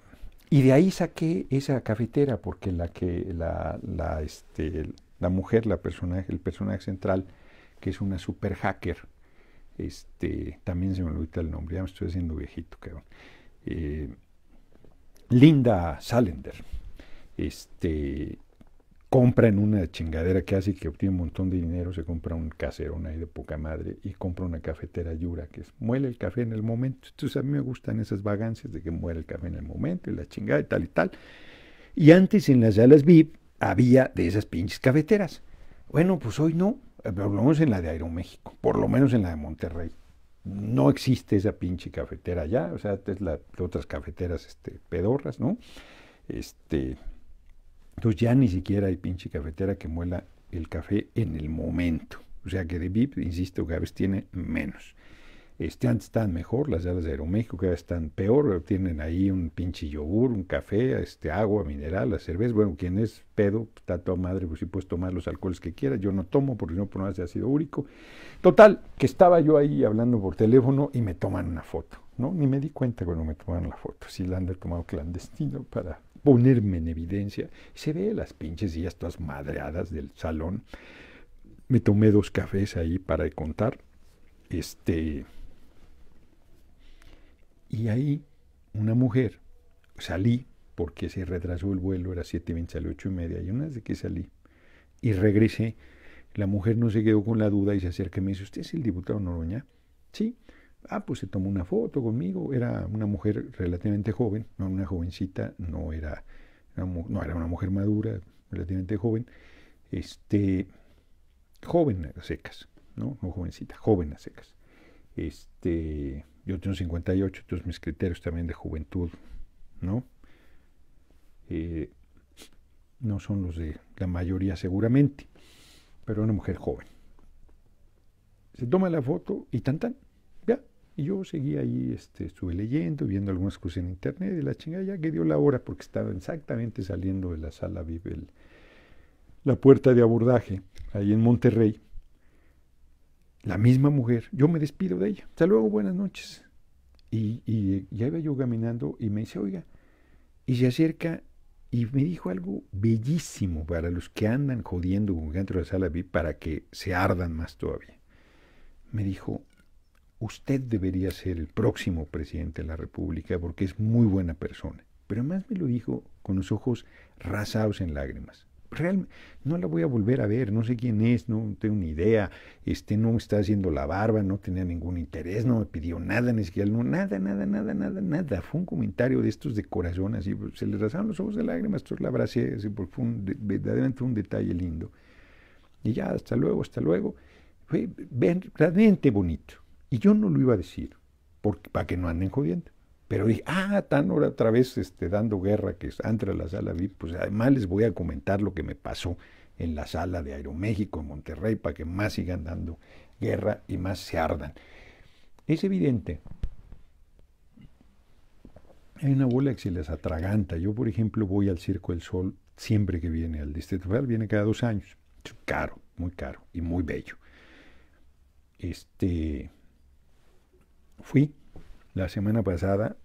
y de ahí saqué esa cafetera, porque la que la, la, este, mujer, la el personaje central, que es una super hacker, este, también se me olvida el nombre, ya me estoy haciendo viejito, cabrón. Eh, Linda Salander. Este, compran una chingadera que hace que obtiene un montón de dinero, se compra un caserón ahí de poca madre y compra una cafetera Yura que es, muele el café en el momento. Entonces a mí me gustan esas vagancias de que muere el café en el momento y la chingada y tal y tal. Y antes en las alas VIP había de esas pinches cafeteras. Bueno, pues hoy no, por lo menos en la de Aeroméxico, por lo menos en la de Monterrey. No existe esa pinche cafetera ya, o sea, es la de otras cafeteras este, pedorras, ¿no? Este, entonces ya ni siquiera hay pinche cafetera que muela el café en el momento. O sea que de VIP, insisto, cada vez tiene menos. Este, antes están mejor, las de Aeroméxico cada vez están peor, tienen ahí un pinche yogur, un café, este, agua, mineral, la cerveza. Bueno, quien es pedo, pues, está toda madre, pues sí puedes tomar los alcoholes que quieras. Yo no tomo porque no por de ácido úrico. Total, que estaba yo ahí hablando por teléfono y me toman una foto. ¿no? Ni me di cuenta cuando me tomaron la foto. Si la han tomado clandestino para ponerme en evidencia. Se ve las pinches sillas todas madreadas del salón. Me tomé dos cafés ahí para contar. Este. Y ahí una mujer, salí porque se retrasó el vuelo, era siete y media, y una vez de que salí y regresé, la mujer no se quedó con la duda y se acerca y me dice, ¿usted es el diputado Noroña? Sí. Ah, pues se tomó una foto conmigo. Era una mujer relativamente joven, no una jovencita, no era, no era una mujer madura, relativamente joven. Este, joven a secas, ¿no? No jovencita, joven a secas. Este, yo tengo 58, entonces mis criterios también de juventud, ¿no? Eh, no son los de la mayoría seguramente, pero una mujer joven. Se toma la foto y tan tan. Y yo seguí ahí, este, estuve leyendo, viendo algunas cosas en internet, y la chingada ya que dio la hora, porque estaba exactamente saliendo de la sala VIP, la puerta de abordaje, ahí en Monterrey. La misma mujer, yo me despido de ella, hasta luego, buenas noches. Y, y ya iba yo caminando y me dice, oiga, y se acerca y me dijo algo bellísimo para los que andan jodiendo dentro de la sala VIP para que se ardan más todavía. Me dijo, usted debería ser el próximo presidente de la República porque es muy buena persona. Pero además me lo dijo con los ojos rasados en lágrimas. Realmente, no la voy a volver a ver, no sé quién es, no tengo ni idea, este no está haciendo la barba, no tenía ningún interés, no me pidió nada, ni siquiera, no, nada, nada, nada, nada, nada. Fue un comentario de estos de corazón, así, pues, se le rasaron los ojos de lágrimas, entonces la abracé, así, porque fue un, verdaderamente un detalle lindo. Y ya, hasta luego, hasta luego. Fue realmente bonito. Y yo no lo iba a decir, para que no anden jodiendo. Pero dije, ah, tan hora otra vez este, dando guerra que entre a la sala VIP, pues además les voy a comentar lo que me pasó en la sala de Aeroméxico en Monterrey para que más sigan dando guerra y más se ardan. Es evidente. Hay una bola que se les atraganta. Yo, por ejemplo, voy al Circo del Sol siempre que viene al Distrito real viene cada dos años. Es caro, muy caro y muy bello. Este, Fui la semana pasada,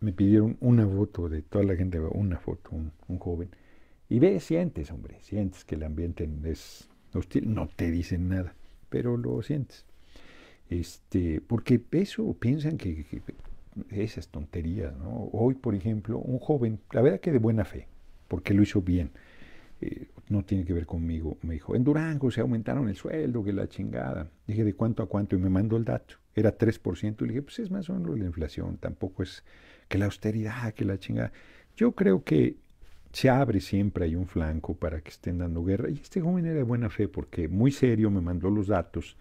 me pidieron una foto de toda la gente, una foto, un, joven. Y ve, sientes, hombre, sientes que el ambiente es hostil, no te dicen nada, pero lo sientes. Este, porque eso piensan que, esas tonterías, ¿no? Hoy, por ejemplo, un joven, la verdad que de buena fe, porque lo hizo bien, eh, no tiene que ver conmigo, me dijo, en Durango se aumentaron el sueldo, que la chingada. Dije, ¿de cuánto a cuánto? Y me mandó el dato era 3%. Y le dije, pues es más o menos la inflación, tampoco es que la austeridad, que la chingada. Yo creo que se abre siempre hay un flanco para que estén dando guerra. Y este joven era de buena fe porque muy serio me mandó los datos.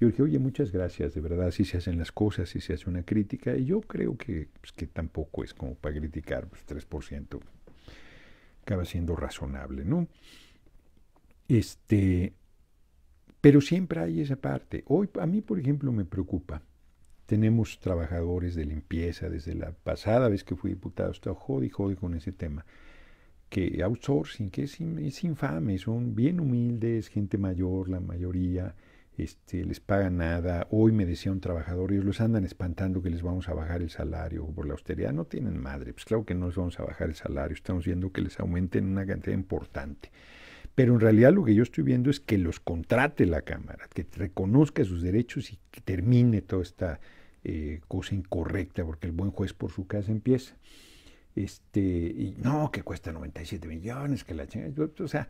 Yo dije, oye, muchas gracias, de verdad, si se hacen las cosas, así se hace una crítica. Y yo creo que, pues, que tampoco es como para criticar, pues 3% acaba siendo razonable, ¿no? Este, pero siempre hay esa parte. Hoy a mí, por ejemplo, me preocupa. Tenemos trabajadores de limpieza desde la pasada vez que fui diputado, jode y jode con ese tema. Que outsourcing, que es, infame, son bien humildes, gente mayor, la mayoría, este, les pagan nada. Hoy me decía un trabajador, ellos los andan espantando que les vamos a bajar el salario por la austeridad. No tienen madre, pues claro que no les vamos a bajar el salario, estamos viendo que les aumenten una cantidad importante. Pero en realidad lo que yo estoy viendo es que los contrate la Cámara, que reconozca sus derechos y que termine toda esta eh, cosa incorrecta, porque el buen juez por su casa empieza. Este, y no, que cuesta 97 millones, que la chingada. O sea,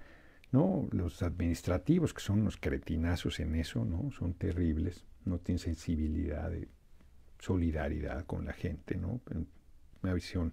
no, los administrativos, que son unos cretinazos en eso, ¿no? Son terribles, no tienen sensibilidad de solidaridad con la gente, ¿no? Una visión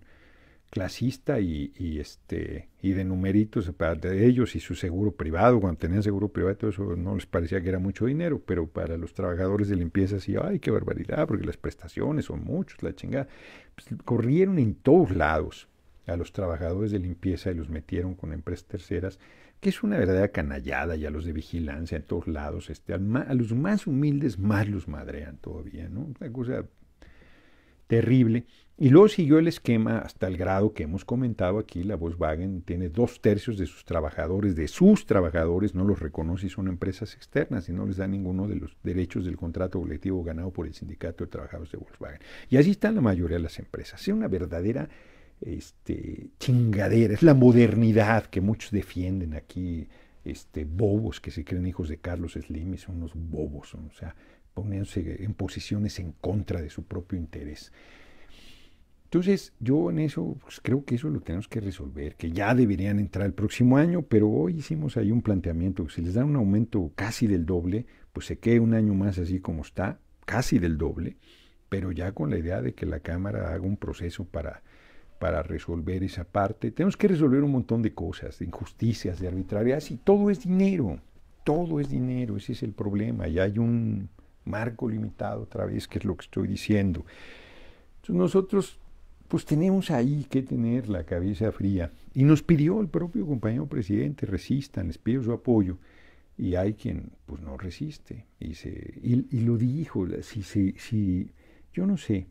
clasista y, este, y de numeritos para ellos y su seguro privado, cuando tenían seguro privado, eso no les parecía que era mucho dinero, pero para los trabajadores de limpieza sí, ay, qué barbaridad, porque las prestaciones son muchos, la chingada. Pues, corrieron en todos lados a los trabajadores de limpieza y los metieron con empresas terceras, que es una verdadera canallada, y a los de vigilancia en todos lados, este, a, a los más humildes más los madrean todavía, ¿no? Una cosa terrible. Y luego siguió el esquema hasta el grado que hemos comentado aquí. La Volkswagen tiene dos tercios de sus trabajadores, de sus trabajadores, no los reconoce y son empresas externas y no les da ninguno de los derechos del contrato colectivo ganado por el Sindicato de Trabajadores de Volkswagen. Y así están la mayoría de las empresas. Es una verdadera este, chingadera, es la modernidad que muchos defienden aquí, este, bobos que se creen hijos de Carlos Slim y son unos bobos, o sea, poniéndose en posiciones en contra de su propio interés. Entonces, yo en eso pues, creo que eso lo tenemos que resolver, que ya deberían entrar el próximo año, pero hoy hicimos ahí un planteamiento, si les dan un aumento casi del doble, pues se quede un año más así como está, casi del doble, pero ya con la idea de que la Cámara haga un proceso para, para resolver esa parte. Tenemos que resolver un montón de cosas, de injusticias, de arbitrariedades, y todo es dinero, todo es dinero, ese es el problema, Y hay un marco limitado otra vez, que es lo que estoy diciendo. Entonces nosotros pues tenemos ahí que tener la cabeza fría. Y nos pidió el propio compañero presidente, resistan, les pido su apoyo. Y hay quien pues no resiste. Y, y, lo dijo, si, si, si, yo no sé,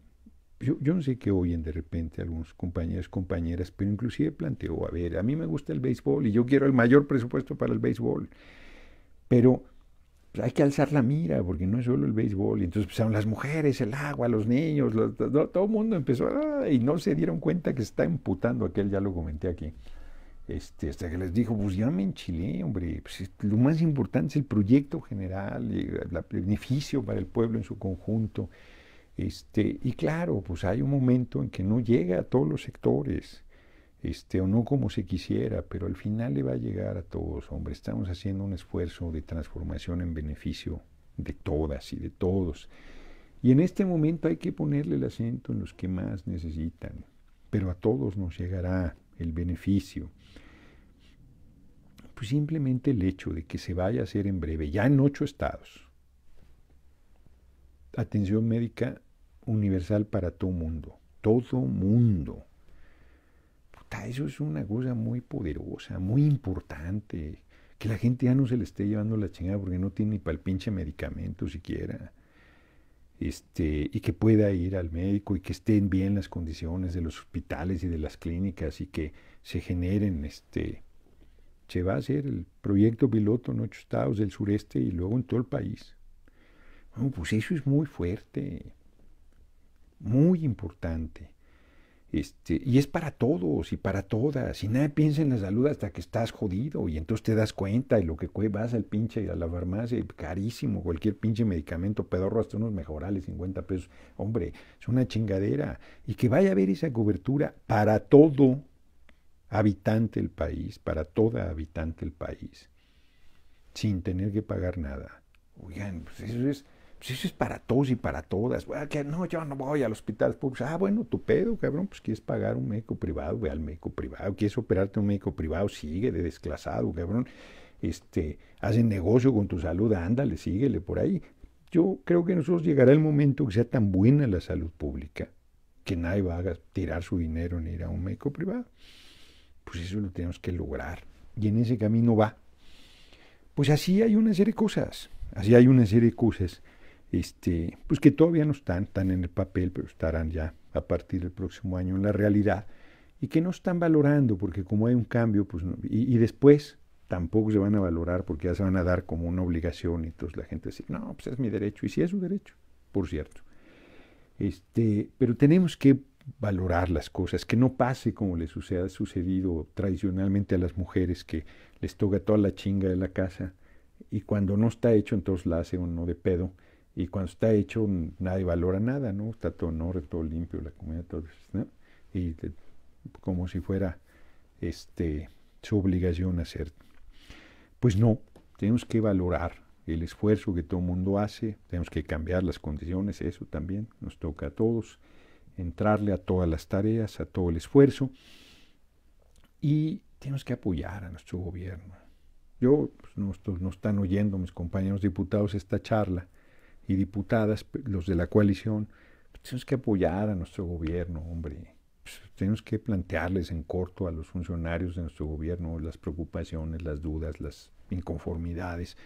yo, yo, no sé qué oyen de repente algunos compañeros, compañeras, pero inclusive planteó, a ver, a mí me gusta el béisbol y yo quiero el mayor presupuesto para el béisbol. Pero pues, hay que alzar la mira, porque no es solo el béisbol. Y entonces empezaron pues, las mujeres, el agua, los niños, todo, el mundo empezó ah, y no se dieron cuenta que se está imputando aquel, ya lo comenté aquí. Este, hasta que les dijo, pues ya me enchilé, hombre, pues, lo más importante es el proyecto general, el, beneficio para el pueblo en su conjunto. Este, y claro, pues hay un momento en que no llega a todos los sectores. Este, o no como se quisiera, pero al final le va a llegar a todos, hombre, estamos haciendo un esfuerzo de transformación en beneficio de todas y de todos. Y en este momento hay que ponerle el acento en los que más necesitan, pero a todos nos llegará el beneficio. Pues simplemente el hecho de que se vaya a hacer en breve, ya en ocho estados, atención médica universal para todo mundo, todo mundo, eso es una cosa muy poderosa, muy importante. Que la gente ya no se le esté llevando la chingada porque no tiene ni para el pinche medicamento siquiera. Este, y que pueda ir al médico y que estén bien las condiciones de los hospitales y de las clínicas y que se generen este se va a hacer el proyecto piloto en ocho estados del sureste y luego en todo el país. pues eso es muy fuerte, muy importante. Este, y es para todos y para todas. Y nadie piensa en la salud hasta que estás jodido. Y entonces te das cuenta y lo que vas al pinche a la farmacia y carísimo. Cualquier pinche medicamento pedorro hasta unos mejorales, 50 pesos. Hombre, es una chingadera. Y que vaya a haber esa cobertura para todo habitante del país, para toda habitante del país, sin tener que pagar nada. Oigan, pues eso es pues, eso es para todos y para todas. que no, yo no voy al hospital. público. Pues, pues, ah, bueno, tu pedo, cabrón, pues quieres pagar un médico privado, ve al médico privado. Quieres operarte un médico privado, sigue de desclasado, cabrón. Este, hacen negocio con tu salud, ándale, síguele por ahí. Yo creo que nosotros llegará el momento que sea tan buena la salud pública que nadie va a tirar su dinero en ir a un médico privado. Pues eso lo tenemos que lograr. Y en ese camino va. Pues así hay una serie de cosas. Así hay una serie de cosas este, pues que todavía no están, están en el papel, pero estarán ya a partir del próximo año en la realidad, y que no están valorando, porque como hay un cambio, pues y, después tampoco se van a valorar porque ya se van a dar como una obligación, y entonces la gente dice, no, pues es mi derecho, y sí es su derecho, por cierto. Este, pero tenemos que valorar las cosas, que no pase como les ha sucedido tradicionalmente a las mujeres, que les toca toda la chinga de la casa, y cuando no está hecho, entonces la hace uno de pedo, y cuando está hecho, mm, nadie valora nada, ¿no? Está todo en todo limpio, la comida, todo ¿no? Y como si fuera este, su obligación hacer. Pues no, tenemos que valorar el esfuerzo que todo el mundo hace, tenemos que cambiar las condiciones, eso también nos toca a todos, entrarle a todas las tareas, a todo el esfuerzo, y tenemos que apoyar a nuestro gobierno. Yo, pues, no están oyendo mis compañeros diputados esta charla, y diputadas, los de la coalición, pues, tenemos que apoyar a nuestro gobierno, hombre. Pues, tenemos que plantearles en corto a los funcionarios de nuestro gobierno las preocupaciones, las dudas, las inconformidades.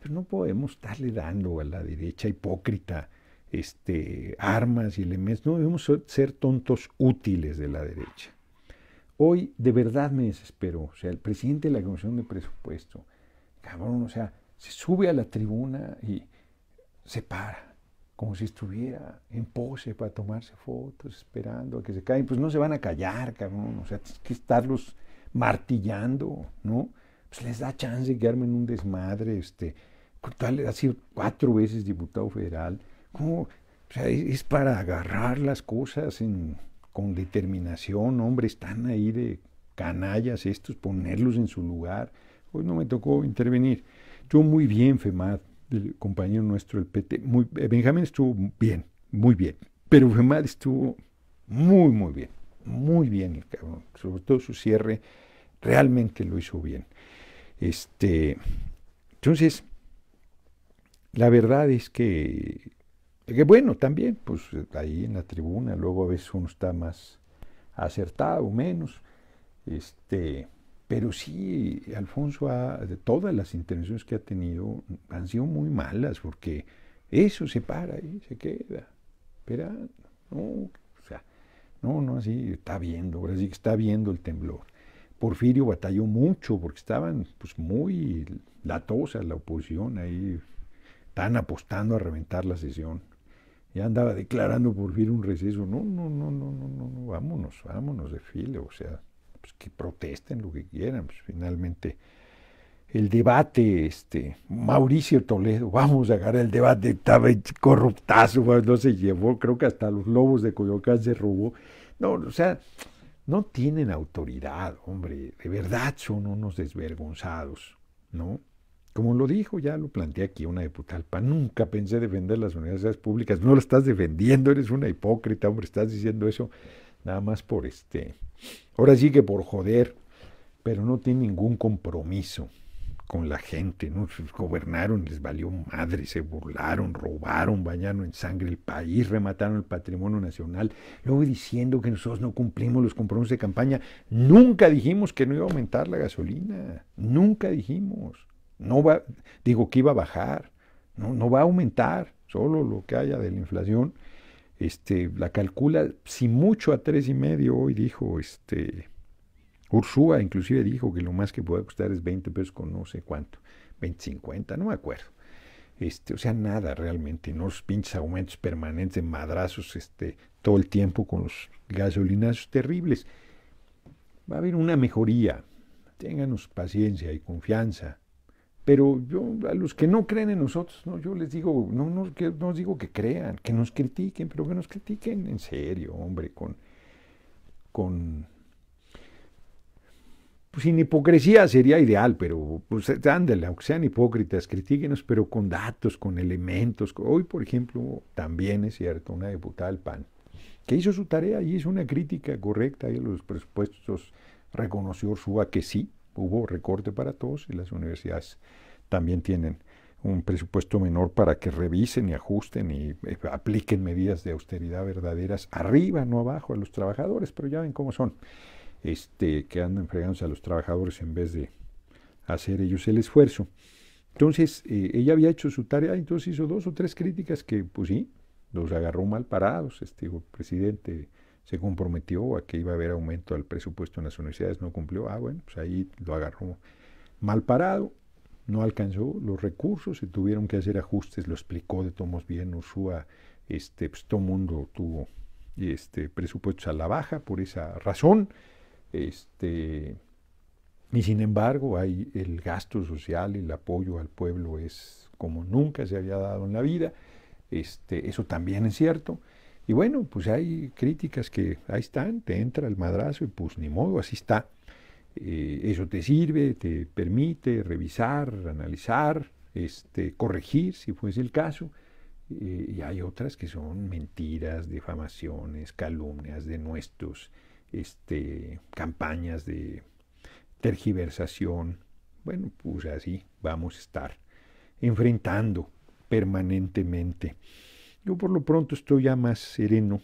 Pero no podemos estarle dando a la derecha hipócrita este, armas y elementos. No debemos ser tontos útiles de la derecha. Hoy de verdad me desespero. O sea, el presidente de la Comisión de Presupuesto, cabrón, o sea, se sube a la tribuna y, se para, como si estuviera en pose para tomarse fotos, esperando a que se caigan. Pues no se van a callar, cabrón. O sea, que estarlos martillando, ¿no? Pues les da chance de que armen un desmadre. Este, tal, ha sido cuatro veces diputado federal. ¿Cómo? O sea, es, para agarrar las cosas con determinación, hombre. Están ahí de canallas estos, ponerlos en su lugar. Hoy no me tocó intervenir. Yo muy bien, FEMAD del compañero nuestro, el PT. Muy, Benjamín estuvo bien, muy bien. Pero Femad estuvo muy, muy bien. Muy bien el cabrón. Sobre todo su cierre, realmente lo hizo bien. Este, entonces, la verdad es que, que, bueno, también, pues ahí en la tribuna, luego a veces uno está más acertado o menos. Este, pero sí, Alfonso, ha, de todas las intervenciones que ha tenido han sido muy malas, porque eso se para y se queda. Pero, no, o sea, no, no, así está viendo, ahora sí que está viendo el temblor. Porfirio batalló mucho porque estaban pues, muy latosas la oposición ahí, están apostando a reventar la sesión. Ya andaba declarando Porfirio un receso. No, no, no, no, no, no, no, vámonos, vámonos de filo, o sea. Pues, que protesten lo que quieran, pues finalmente el debate, este, Mauricio Toledo, vamos a agarrar el debate, estaba corruptazo, pues, no se llevó, creo que hasta los lobos de Coyoacán se robó. No, o sea, no tienen autoridad, hombre, de verdad son unos desvergonzados, ¿no? Como lo dijo, ya lo planteé aquí una diputada nunca pensé defender las universidades públicas, no lo estás defendiendo, eres una hipócrita, hombre, estás diciendo eso nada más por este. Ahora sí que por joder, pero no tiene ningún compromiso con la gente, ¿no? Pues, gobernaron, les valió madre, se burlaron, robaron, bañaron en sangre el país, remataron el patrimonio nacional, luego diciendo que nosotros no cumplimos los compromisos de campaña. Nunca dijimos que no iba a aumentar la gasolina, nunca dijimos. No va, digo que iba a bajar, no, no va a aumentar, solo lo que haya de la inflación este, la calcula, si mucho, a tres y medio hoy dijo, este, Ursúa inclusive dijo que lo más que puede costar es 20 pesos con no sé cuánto, 20, no me acuerdo. Este, o sea, nada realmente, no los pinches aumentos permanentes madrazos este, todo el tiempo con los gasolinazos terribles. Va a haber una mejoría. Ténganos paciencia y confianza. Pero yo, a los que no creen en nosotros, ¿no? yo les digo, no, no, que, digo que crean, que nos critiquen, pero que nos critiquen en serio, hombre, con, con pues, sin hipocresía sería ideal, pero pues ándale, aunque sean hipócritas, critiquenos pero con datos, con elementos. Hoy, por ejemplo, también es cierto, una diputada del PAN, que hizo su tarea y hizo una crítica correcta y los presupuestos, reconoció a que sí, hubo recorte para todos y las universidades también tienen un presupuesto menor para que revisen y ajusten y eh, apliquen medidas de austeridad verdaderas arriba, no abajo, a los trabajadores, pero ya ven cómo son, este, que andan fregándose a los trabajadores en vez de hacer ellos el esfuerzo. Entonces, eh, ella había hecho su tarea, entonces hizo dos o tres críticas que, pues sí, los agarró mal parados, este presidente se comprometió a que iba a haber aumento al presupuesto en las universidades, no cumplió, ah, bueno, pues ahí lo agarró mal parado, no alcanzó los recursos, se tuvieron que hacer ajustes, lo explicó de tomos bien Ursúa, este, pues todo mundo tuvo este, presupuestos a la baja por esa razón, este, y sin embargo hay el gasto social, y el apoyo al pueblo es como nunca se había dado en la vida, este, eso también es cierto, y bueno, pues hay críticas que ahí están, te entra el madrazo y pues ni modo, así está. Eh, eso te sirve, te permite revisar, analizar, este, corregir si fuese el caso. Eh, y hay otras que son mentiras, difamaciones, calumnias, de nuestros, este, campañas de tergiversación. Bueno, pues así vamos a estar enfrentando permanentemente. Yo por lo pronto estoy ya más sereno,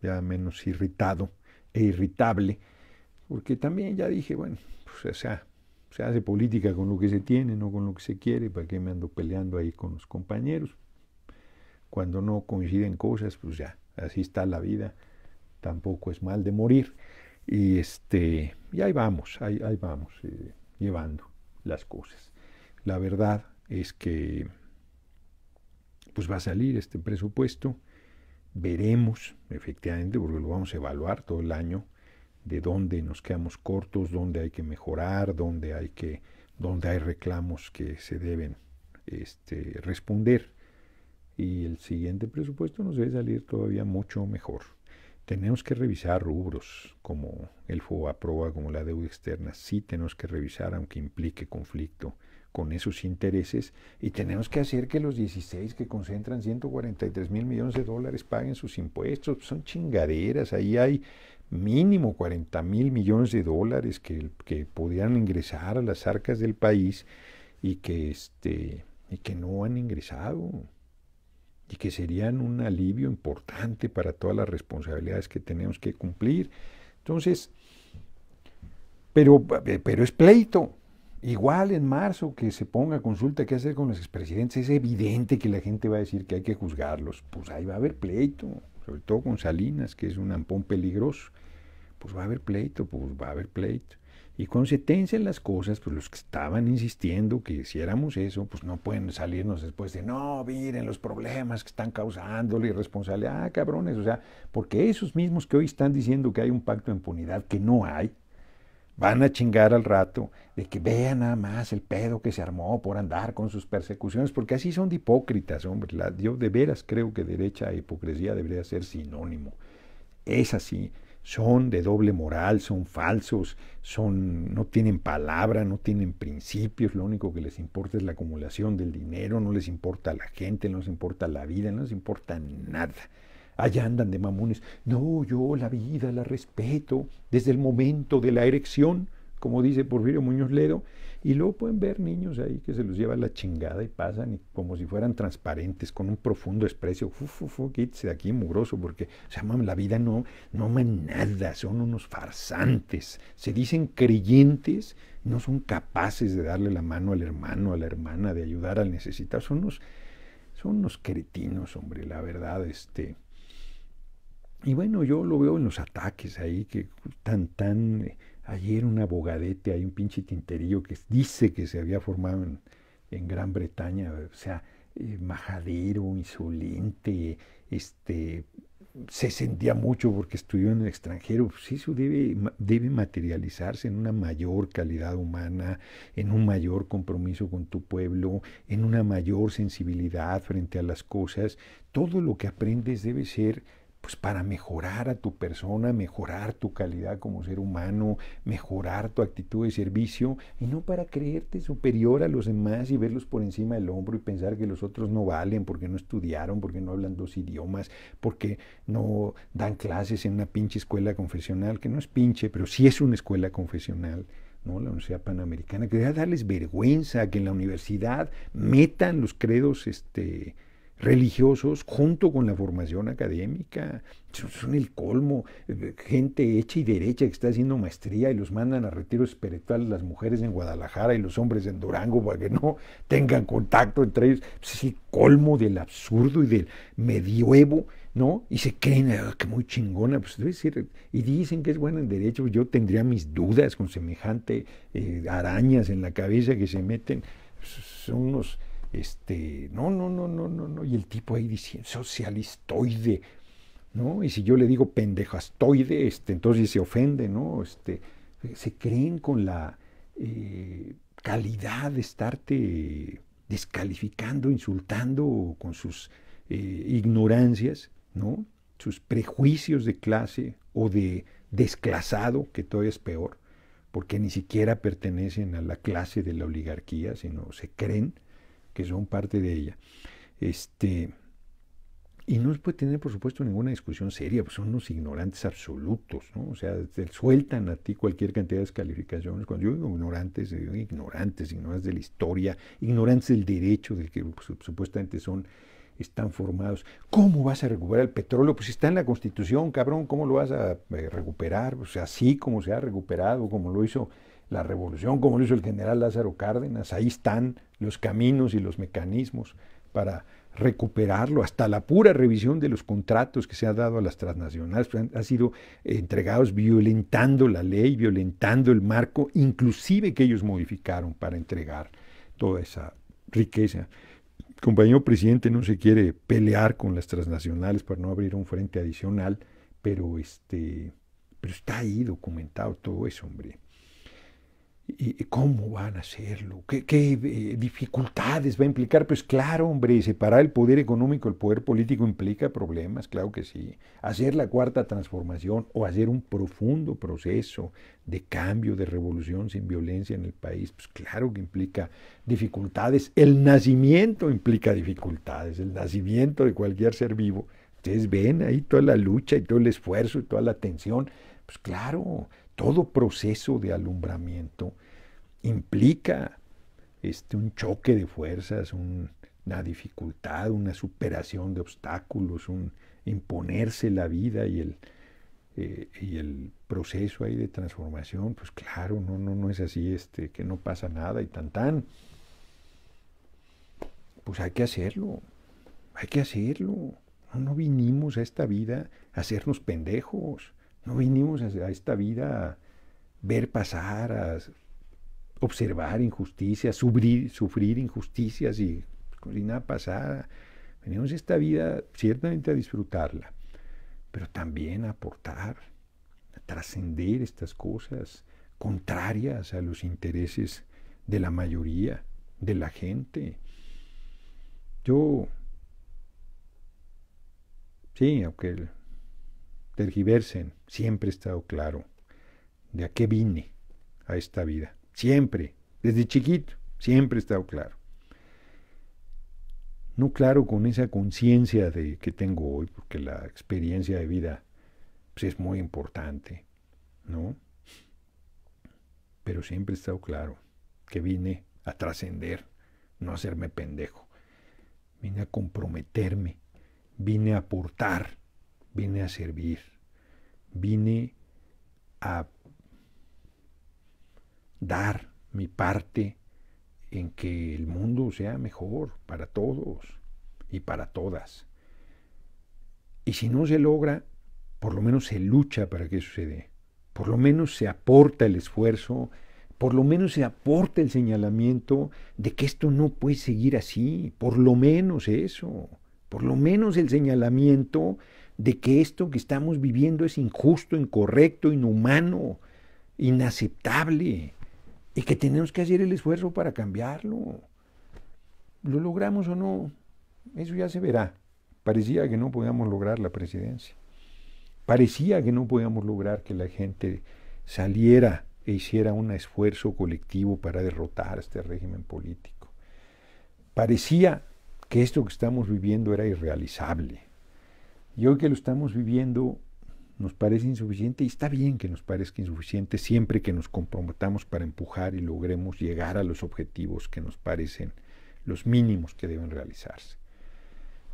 ya menos irritado e irritable, porque también ya dije, bueno, pues o sea, se hace política con lo que se tiene, no con lo que se quiere, ¿para qué me ando peleando ahí con los compañeros? Cuando no coinciden cosas, pues ya, así está la vida, tampoco es mal de morir. Y este, y ahí vamos, ahí, vamos, eh, llevando las cosas. La verdad es que pues va a salir este presupuesto. Veremos, efectivamente, porque lo vamos a evaluar todo el año, de dónde nos quedamos cortos, dónde hay que mejorar, dónde hay, que, hay reclamos que se deben este, responder. Y el siguiente presupuesto nos debe salir todavía mucho mejor. Tenemos que revisar rubros como el FOA como la deuda externa. Sí tenemos que revisar, aunque implique conflicto con esos intereses y tenemos que hacer que los 16 que concentran 143 mil millones de dólares paguen sus impuestos. Son chingaderas, ahí hay mínimo 40 mil millones de dólares que, que podrían ingresar a las arcas del país y que, este, y que no han ingresado y que serían un alivio importante para todas las responsabilidades que tenemos que cumplir. Entonces, pero, pero es pleito, Igual en marzo que se ponga consulta qué hacer con los expresidentes, es evidente que la gente va a decir que hay que juzgarlos. Pues ahí va a haber pleito, sobre todo con Salinas, que es un ampón peligroso. Pues va a haber pleito, pues va a haber pleito. Y cuando se en las cosas, pues los que estaban insistiendo que hiciéramos eso, pues no pueden salirnos después de, no, miren los problemas que están causando la irresponsabilidad, ah, cabrones, o sea, porque esos mismos que hoy están diciendo que hay un pacto de impunidad, que no hay, Van a chingar al rato de que vean nada más el pedo que se armó por andar con sus persecuciones, porque así son de hipócritas, hombre. yo de veras creo que derecha e hipocresía debería ser sinónimo. Es así, son de doble moral, son falsos, son, no tienen palabra, no tienen principios, lo único que les importa es la acumulación del dinero, no les importa la gente, no les importa la vida, no les importa nada. Allá andan de mamones. No, yo la vida la respeto desde el momento de la erección, como dice Porfirio Muñoz Ledo. Y luego pueden ver niños ahí que se los lleva la chingada y pasan como si fueran transparentes, con un profundo desprecio. Uf, de aquí, mugroso, porque o la vida no, no nada, son unos farsantes. Se dicen creyentes, no son capaces de darle la mano al hermano, a la hermana, de ayudar al necesitar. Son unos, son unos cretinos, hombre, la verdad, este. Y bueno, yo lo veo en los ataques ahí, que tan, tan, eh, ayer un abogadete, hay un pinche tinterillo que dice que se había formado en, Gran Bretaña, o sea, eh, majadero, insolente, este, se sentía mucho porque estudió en el extranjero, pues eso debe materializarse en una mayor calidad humana, en un mayor compromiso con tu pueblo, en una mayor sensibilidad frente a las cosas. Todo lo que aprendes debe ser pues para mejorar a tu persona, mejorar tu calidad como ser humano, mejorar tu actitud de servicio y no para creerte superior a los demás y verlos por encima del hombro y pensar que los otros no valen porque no estudiaron, porque no hablan dos idiomas, porque no dan clases en una pinche escuela confesional, que no es pinche, pero sí es una escuela confesional. ¿no? la Universidad Panamericana, que debe darles vergüenza que en la universidad metan los credos este, religiosos junto con la formación académica. Son el colmo, eh, eh, gente hecha y derecha que está haciendo maestría y los mandan a retiros espirituales las mujeres en Guadalajara y los hombres en Durango para que no tengan contacto entre ellos. Pues, es el colmo del absurdo y del medioevo. ¿no? Y se creen ah, que muy chingona, pues debe y dicen que es buena en derecho, yo tendría mis dudas con semejante eh, arañas en la cabeza que se meten, pues, son unos este, no, no, no, no, no, no. Y el tipo ahí diciendo socialistoide, ¿no? Y si yo le digo pendejastoide, este, entonces se ofende, ¿no? Este, se creen con la eh, calidad de estarte descalificando, insultando con sus eh, ignorancias, ¿no? Sus prejuicios de clase o de desclasado, que todavía es peor, porque ni siquiera pertenecen a la clase de la oligarquía, sino se creen que son parte de ella. Este, y no se puede tener, por supuesto, ninguna discusión seria, pues son unos ignorantes absolutos, ¿no? O sea, sueltan a ti cualquier cantidad de descalificaciones. Cuando yo digo ignorantes, ignorantes, ignorantes de la historia, ignorantes del derecho, del que pues, supuestamente son, están formados. ¿Cómo vas a recuperar el petróleo? Pues está en la Constitución, cabrón, ¿cómo lo vas a eh, recuperar, o sea, así como se ha recuperado, como lo hizo la revolución, como lo hizo el general Lázaro Cárdenas. Ahí están los caminos y los mecanismos para recuperarlo, hasta la pura revisión de los contratos que se ha dado a las transnacionales, pues, han, sido eh, entregados violentando la ley, violentando el marco, inclusive que ellos modificaron para entregar toda esa riqueza. compañero presidente no se quiere pelear con las transnacionales para no abrir un frente adicional, pero este pero está ahí documentado todo eso, hombre y cómo van a hacerlo, ¿Qué, qué, eh, dificultades va a implicar. Pues claro, hombre, separar el poder económico del poder político implica problemas, claro que sí. Hacer la cuarta transformación o hacer un profundo proceso de cambio, de revolución sin violencia en el país, pues claro que implica dificultades. El nacimiento implica dificultades, el nacimiento de cualquier ser vivo. Ustedes ven ahí toda la lucha y todo el esfuerzo y toda la tensión. Pues claro, todo proceso de alumbramiento implica este, un choque de fuerzas, una dificultad, una superación de obstáculos, un imponerse la vida y el, eh, y el proceso ahí de transformación, pues claro, no, no, no es así, este, que no pasa nada y tan tan. Pues hay que hacerlo, hay que hacerlo. No, vinimos a esta vida a hacernos pendejos, no vinimos a, a esta vida a ver pasar, a observar injusticias, sufrir, injusticias y nada pasada. Venimos esta vida ciertamente a disfrutarla, pero también a aportar, a trascender estas cosas contrarias a los intereses de la mayoría, de la gente. Yo, sí, aunque tergiversen, siempre he estado claro de a qué vine a esta vida. Siempre, desde chiquito, siempre he estado claro. No claro con esa conciencia de que tengo hoy, porque la experiencia de vida pues, es muy importante, ¿no? Pero siempre he estado claro que vine a trascender, no a hacerme pendejo. Vine a comprometerme, vine a aportar, vine a servir, vine a dar mi parte en que el mundo sea mejor para todos y para todas. Y si no se logra, por lo menos se lucha para que suceda, por lo menos se aporta el esfuerzo, por lo menos se aporta el señalamiento de que esto no puede seguir así, por lo menos eso, por lo menos el señalamiento de que esto que estamos viviendo es injusto, incorrecto, inhumano, inaceptable y que tenemos que hacer el esfuerzo para cambiarlo. ¿Lo logramos o no? Eso ya se verá. Parecía que no podíamos lograr la presidencia. Parecía que no podíamos lograr que la gente saliera e hiciera un esfuerzo colectivo para derrotar este régimen político. Parecía que esto que estamos viviendo era irrealizable. Y hoy que lo estamos viviendo, nos parece insuficiente y está bien que nos parezca insuficiente siempre que nos comprometamos para empujar y logremos llegar a los objetivos que nos parecen los mínimos que deben realizarse.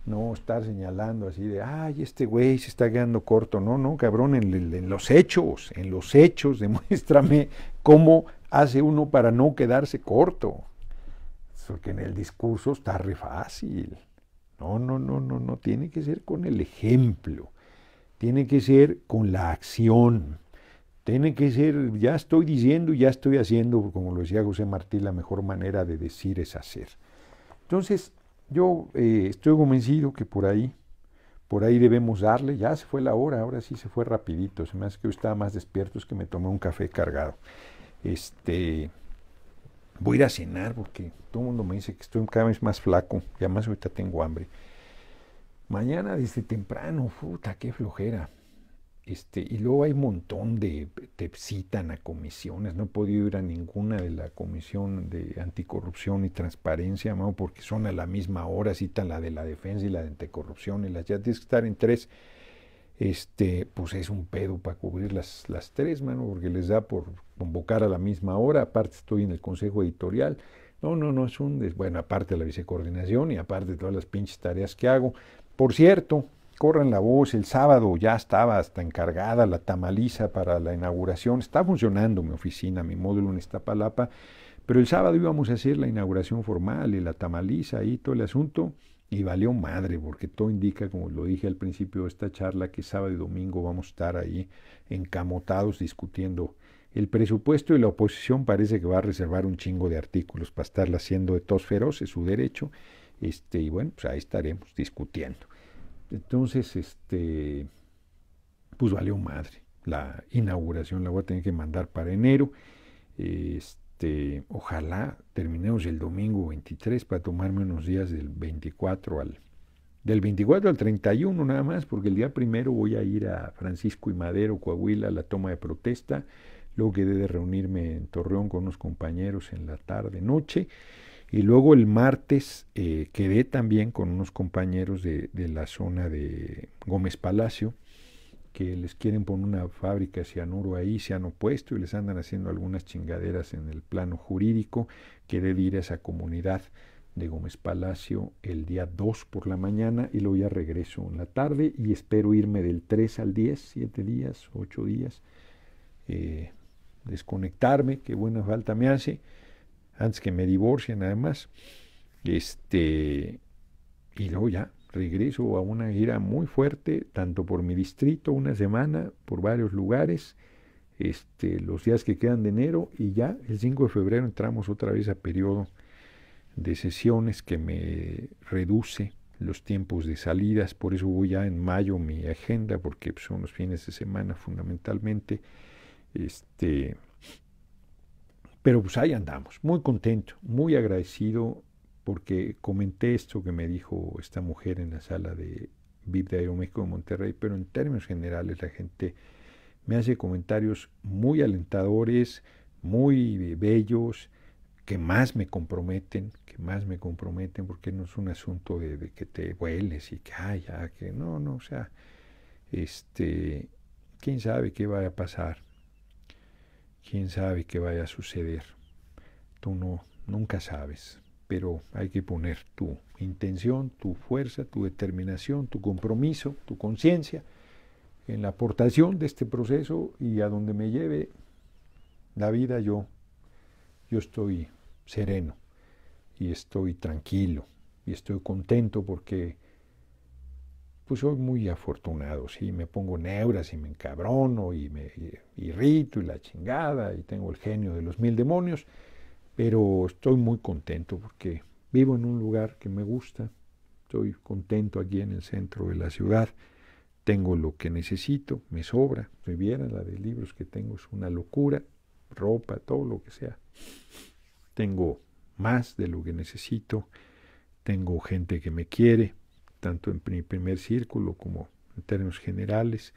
No estar señalando así de, ay, este güey se está quedando corto. No, no, cabrón, en, los hechos, en los hechos, demuéstrame cómo hace uno para no quedarse corto. Porque en el discurso está re fácil. No, no, no, no, no, tiene que ser con el ejemplo tiene que ser con la acción. Tiene que ser, ya estoy diciendo, ya estoy haciendo, como lo decía José Martí, la mejor manera de decir es hacer. Entonces, yo eh, estoy convencido que por ahí, por ahí debemos darle, ya se fue la hora, ahora sí se fue rapidito, se me hace que yo estaba más despierto, es que me tomé un café cargado. Este, voy a ir a cenar porque todo el mundo me dice que estoy cada vez más flaco y más ahorita tengo hambre. Mañana desde temprano, puta, qué flojera. Este, y luego hay un montón de, te citan a comisiones, no he podido ir a ninguna de la comisión de anticorrupción y transparencia, mano, porque son a la misma hora, citan la de la defensa y la de anticorrupción y las ya tienes que estar en tres, este, pues es un pedo para cubrir las, tres, mano, porque les da por convocar a la misma hora, aparte estoy en el consejo editorial, no, no, no, es un, bueno, aparte la vicecoordinación y aparte de todas las pinches tareas que hago, por cierto, corran la voz, el sábado ya estaba hasta encargada la tamaliza para la inauguración. Está funcionando mi oficina, mi módulo en Iztapalapa, pero el sábado íbamos a hacer la inauguración formal y la tamaliza y todo el asunto. Y valió madre, porque todo indica, como lo dije al principio de esta charla, que sábado y domingo vamos a estar ahí encamotados discutiendo el presupuesto y la oposición parece que va a reservar un chingo de artículos para estarla haciendo de tos su derecho este, y bueno, pues ahí estaremos discutiendo. Entonces, este, pues valió madre. La inauguración la voy a tener que mandar para enero. Este, ojalá terminemos el domingo 23 para tomarme unos días del 24 al del 24 al 31 nada más, porque el día primero voy a ir a Francisco y Madero, Coahuila, a la toma de protesta. Luego quedé de reunirme en Torreón con unos compañeros en la tarde, noche. Y luego el martes eh, quedé también con unos compañeros de, la zona de Gómez Palacio, que les quieren poner una fábrica de cianuro ahí, se han opuesto y les andan haciendo algunas chingaderas en el plano jurídico. Quedé de ir a esa comunidad de Gómez Palacio el día 2 por la mañana y luego ya regreso en la tarde y espero irme del 3 al 10, 7 días, 8 días, eh, desconectarme, qué buena falta me hace antes que me divorcien además. Este, y luego ya regreso a una gira muy fuerte, tanto por mi distrito, una semana, por varios lugares, este, los días que quedan de enero y ya el 5 de febrero entramos otra vez a periodo de sesiones que me reduce los tiempos de salidas, por eso voy ya en mayo mi agenda, porque son los fines de semana fundamentalmente. Este, pero pues ahí andamos, muy contento, muy agradecido porque comenté esto que me dijo esta mujer en la sala de VIP de Aeroméxico de Monterrey, pero en términos generales la gente me hace comentarios muy alentadores, muy eh, bellos, que más me comprometen, que más me comprometen, porque no es un asunto de, que te vueles y que, ay, que no, no, o sea, este, quién sabe qué va a pasar quién sabe qué vaya a suceder. Tú no, nunca sabes, pero hay que poner tu intención, tu fuerza, tu determinación, tu compromiso, tu conciencia en la aportación de este proceso y a donde me lleve la vida yo, yo estoy sereno y estoy tranquilo y estoy contento porque pues soy muy afortunado, sí, me pongo neuras y me encabrono y me irrito y la chingada y tengo el genio de los mil demonios, pero estoy muy contento porque vivo en un lugar que me gusta, estoy contento aquí en el centro de la ciudad, tengo lo que necesito, me sobra, si vieran la de libros que tengo es una locura, ropa, todo lo que sea, tengo más de lo que necesito, tengo gente que me quiere, tanto en primer círculo como en términos generales,